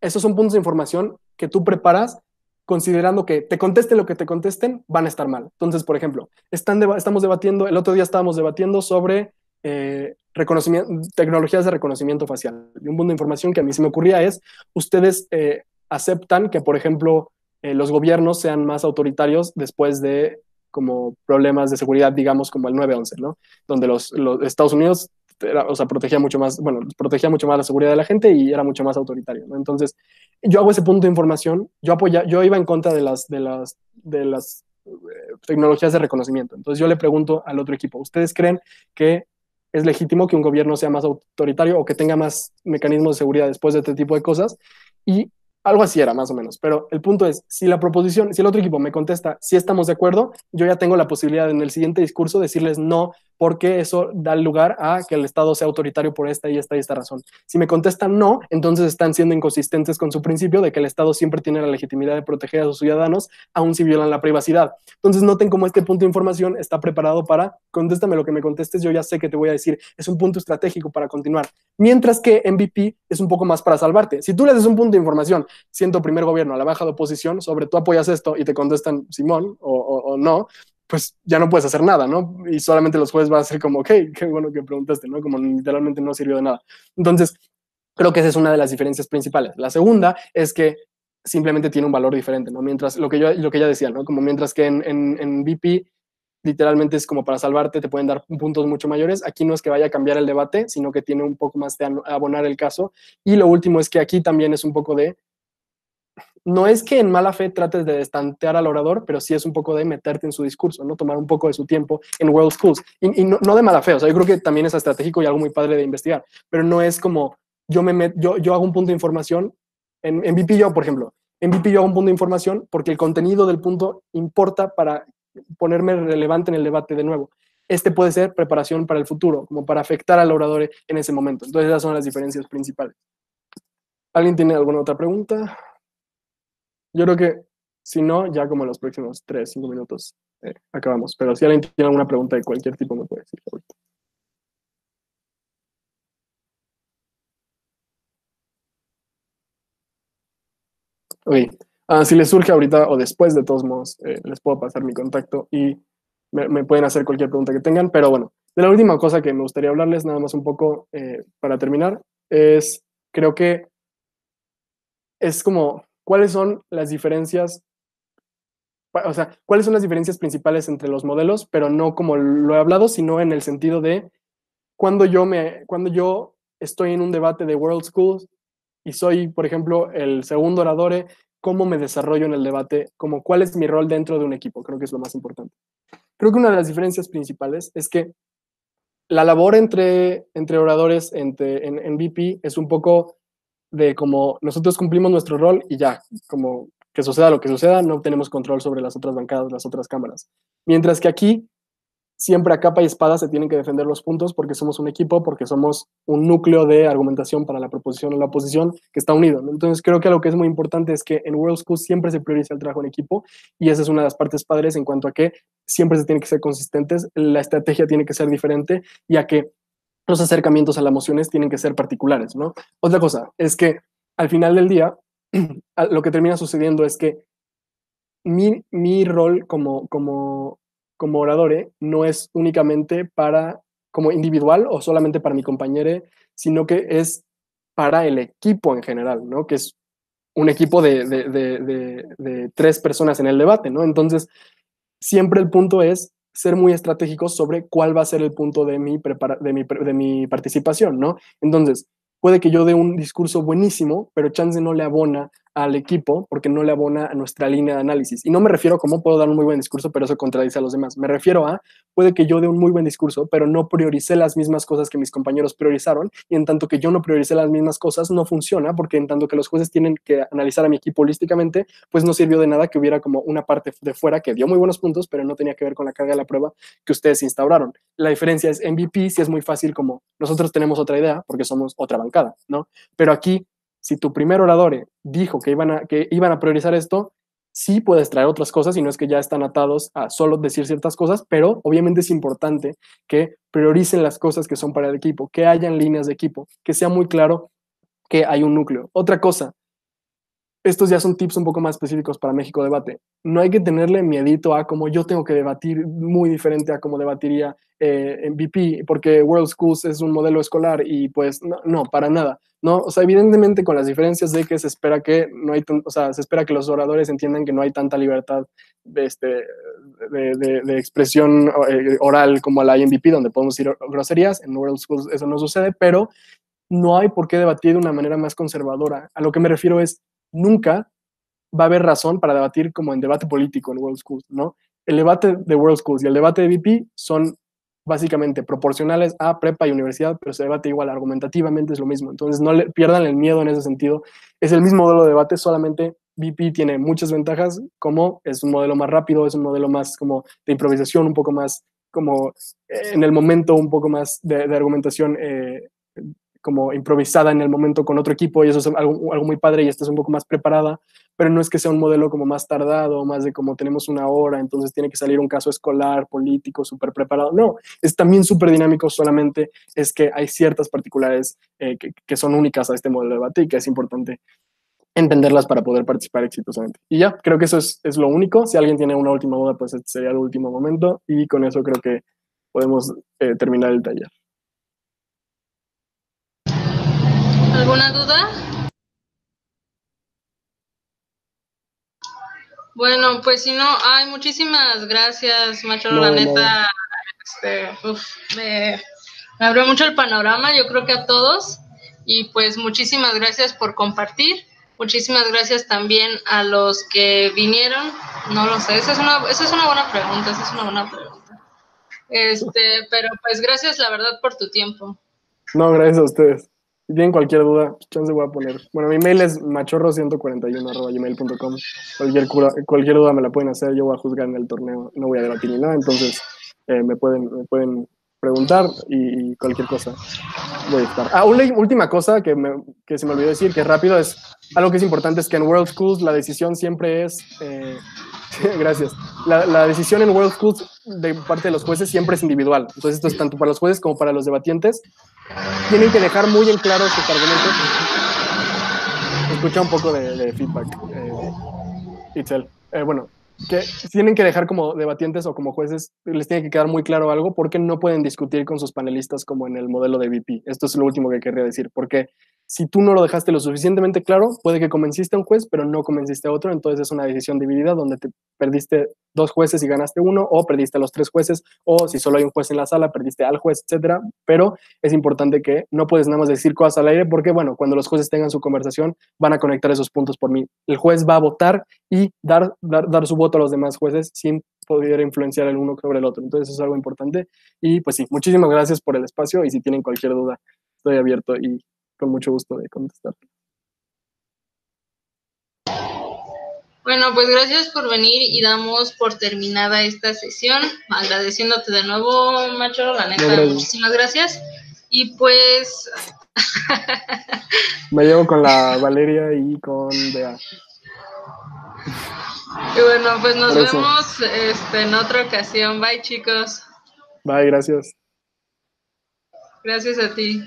Speaker 2: Esos son puntos de información que tú preparas considerando que te contesten lo que te contesten, van a estar mal. Entonces, por ejemplo, están estamos debatiendo, el otro día estábamos debatiendo sobre eh, reconocimiento, tecnologías de reconocimiento facial. Y un punto de información que a mí se me ocurría es, ustedes eh, aceptan que, por ejemplo, eh, los gobiernos sean más autoritarios después de como problemas de seguridad, digamos, como el 9-11, ¿no? Donde los, Estados Unidos o sea, protegía mucho más, bueno, protegía mucho más la seguridad de la gente y era mucho más autoritario, ¿no? Entonces, yo hago ese punto de información, yo yo iba en contra de las, de las, de las eh, tecnologías de reconocimiento. Entonces, yo le pregunto al otro equipo, ¿ustedes creen que es legítimo que un gobierno sea más autoritario o que tenga más mecanismos de seguridad después de este tipo de cosas? Y algo así era, más o menos. Pero el punto es, si la proposición, si el otro equipo me contesta, si estamos de acuerdo, yo ya tengo la posibilidad en el siguiente discurso decirles, no, porque eso da lugar a que el Estado sea autoritario por esta y esta y esta razón. Si me contestan no, entonces están siendo inconsistentes con su principio de que el Estado siempre tiene la legitimidad de proteger a sus ciudadanos, aun si violan la privacidad. Entonces noten cómo este punto de información está preparado para, contéstame lo que me contestes, yo ya sé que te voy a decir, es un punto estratégico para continuar. Mientras que MVP es un poco más para salvarte. Si tú le das un punto de información, siento primer gobierno a la baja de oposición, sobre tú apoyas esto y te contestan Simón o no, pues ya no puedes hacer nada, ¿no? Y solamente los jueces van a ser como, ok, qué bueno que preguntaste, ¿no? Como literalmente no sirvió de nada. Entonces, creo que esa es una de las diferencias principales. La segunda es que simplemente tiene un valor diferente, ¿no? Mientras, lo que yo, lo que ya decía, ¿no? Como mientras que en, en, en VP literalmente es como para salvarte, te pueden dar puntos mucho mayores. Aquí no es que vaya a cambiar el debate, sino que tiene un poco más de abonar el caso. Y lo último es que aquí también es un poco de no es que en mala fe trates de estantear al orador, pero sí es un poco de meterte en su discurso, ¿no? Tomar un poco de su tiempo en World Schools. Y, no, de mala fe, o sea, yo creo que también es estratégico y algo muy padre de investigar, pero no es como yo, me yo, hago un punto de información, en, en VP yo, por ejemplo, en VP yo hago un punto de información porque el contenido del punto importa para ponerme relevante en el debate de nuevo. Este puede ser preparación para el futuro, como para afectar al orador en ese momento. Entonces, esas son las diferencias principales. ¿Alguien tiene alguna otra pregunta? Yo creo que si no, ya como en los próximos 3, 5 minutos eh, acabamos. Pero si alguien tiene alguna pregunta de cualquier tipo, me puede decir ahorita. Ok. Ah, si les surge ahorita o después, de todos modos, eh, les puedo pasar mi contacto y me, pueden hacer cualquier pregunta que tengan. Pero bueno, de la última cosa que me gustaría hablarles, nada más un poco eh, para terminar, es creo que es como ¿cuáles son las diferencias? O sea, ¿cuáles son las diferencias principales entre los modelos? Pero no como lo he hablado, sino en el sentido de cuando yo, me, cuando yo estoy en un debate de World Schools y soy, por ejemplo, el segundo orador, ¿cómo me desarrollo en el debate? Como, ¿Cuál es mi rol dentro de un equipo? Creo que es lo más importante. Creo que una de las diferencias principales es que la labor entre, entre oradores, entre, en, en VP, es un poco de como nosotros cumplimos nuestro rol y ya, como que suceda lo que suceda, no tenemos control sobre las otras bancadas, las otras cámaras. Mientras que aquí, siempre a capa y espada se tienen que defender los puntos porque somos un equipo, porque somos un núcleo de argumentación para la proposición o la oposición que está unido. Entonces creo que lo que es muy importante es que en World School siempre se prioriza el trabajo en equipo y esa es una de las partes padres en cuanto a que siempre se tienen que ser consistentes, la estrategia tiene que ser diferente, ya que los acercamientos a las emociones tienen que ser particulares, ¿no? Otra cosa es que al final del día, lo que termina sucediendo es que mi, mi rol como, como, como oradore no es únicamente para, como individual o solamente para mi compañero, sino que es para el equipo en general, ¿no? Que es un equipo de, de, de, de tres personas en el debate, ¿no? Entonces, siempre el punto es ser muy estratégicos sobre cuál va a ser el punto de mi, prepara de mi, de mi participación, ¿no? Entonces, puede que yo dé un discurso buenísimo, pero chance no le abona al equipo porque no le abona a nuestra línea de análisis. Y no me refiero a cómo puedo dar un muy buen discurso, pero eso contradice a los demás. Me refiero a, puede que yo dé un muy buen discurso, pero no prioricé las mismas cosas que mis compañeros priorizaron, y en tanto que yo no prioricé las mismas cosas, no funciona, porque en tanto que los jueces tienen que analizar a mi equipo holísticamente, pues no sirvió de nada que hubiera como una parte de fuera que dio muy buenos puntos, pero no tenía que ver con la carga de la prueba que ustedes instauraron. La diferencia es MVP, si es muy fácil como nosotros tenemos otra idea, porque somos otra bancada, ¿no? Pero aquí si tu primer orador eh, dijo que iban, a, que iban a priorizar esto, sí puedes traer otras cosas y no es que ya están atados a solo decir ciertas cosas, pero obviamente es importante que prioricen las cosas que son para el equipo, que hayan líneas de equipo, que sea muy claro que hay un núcleo. Otra cosa, estos ya son tips un poco más específicos para México Debate. No hay que tenerle miedito a cómo yo tengo que debatir muy diferente a cómo debatiría eh, en VP, porque World Schools es un modelo escolar y pues no, no, para nada. No, o sea, evidentemente con las diferencias de que se espera que no hay, o sea, se espera que los oradores entiendan que no hay tanta libertad de, este, de, expresión eh, oral como la IMVP, donde podemos ir groserías. En World Schools eso no sucede, pero no hay por qué debatir de una manera más conservadora. A lo que me refiero es, nunca va a haber razón para debatir como en debate político en World Schools, ¿no? El debate de World Schools y el debate de VP son básicamente proporcionales a prepa y universidad, pero se debate igual, argumentativamente es lo mismo. Entonces, no le pierdan el miedo en ese sentido. Es el mismo modelo de debate, solamente VP tiene muchas ventajas, como es un modelo más rápido, es un modelo más como de improvisación, un poco más como eh, en el momento, un poco más de, argumentación eh, como improvisada en el momento con otro equipo y eso es algo, muy padre y es un poco más preparada, pero no es que sea un modelo como más tardado, más de como tenemos una hora, entonces tiene que salir un caso escolar, político, súper preparado. No, es también súper dinámico, solamente es que hay ciertas particulares eh, que, son únicas a este modelo de debate y que es importante entenderlas para poder participar exitosamente. Y ya, creo que eso es, lo único. Si alguien tiene una última duda, pues este sería el último momento y con eso creo que podemos eh, terminar
Speaker 1: el taller. ¿Alguna
Speaker 3: duda? Bueno, pues si no, ay, muchísimas gracias, Macho, la neta, me, me abrió mucho el panorama, yo creo que a todos, y pues muchísimas gracias por compartir, muchísimas gracias también a los que vinieron, no lo sé, esa es una, esa es una buena pregunta, esa es una buena pregunta, este, pero pues gracias la verdad por tu tiempo.
Speaker 2: No, gracias a ustedes. Si tienen cualquier duda, pues, chance voy a poner. Bueno, mi mail es machorro141.gmail.com. Cualquier, cualquier duda me la pueden hacer, yo voy a juzgar en el torneo, no voy a debatir ni nada, entonces eh, me, pueden, me pueden preguntar y, cualquier cosa voy a estar. Ah, una última cosa que, me, que, se me olvidó decir, que rápido es, algo que es importante es que en World Schools la decisión siempre es... Eh, gracias. La, la, decisión en World Schools de parte de los jueces siempre es individual. Entonces, esto es tanto para los jueces como para los debatientes tienen que dejar muy en claro sus argumentos. Escucha un poco de, feedback, eh, Itzel. Eh, bueno, que tienen que dejar como debatientes o como jueces, les tiene que quedar muy claro algo, porque no pueden discutir con sus panelistas como en el modelo de VP. Esto es lo último que querría decir, porque si tú no lo dejaste lo suficientemente claro, puede que convenciste a un juez, pero no convenciste a otro, entonces es una decisión dividida donde te perdiste dos jueces y ganaste uno, o perdiste a los tres jueces, o si solo hay un juez en la sala, perdiste al juez, etc. Pero es importante que no puedes nada más decir cosas al aire, porque bueno, cuando los jueces tengan su conversación, van a conectar esos puntos por mí. El juez va a votar y dar, dar, su voto a los demás jueces sin poder influenciar el uno sobre el otro. Entonces es algo importante. Y pues sí, muchísimas gracias por el espacio y si tienen cualquier duda, estoy abierto y con mucho gusto de contestar.
Speaker 3: Bueno, pues gracias por venir y damos por terminada esta sesión, agradeciéndote de nuevo, Macho, la neta, muchísimas gracias. Y pues...
Speaker 2: Me llevo con la Valeria y con Bea.
Speaker 3: Y bueno, pues nos vemos este, en otra ocasión. Bye, chicos.
Speaker 1: Bye, gracias.
Speaker 3: Gracias a ti.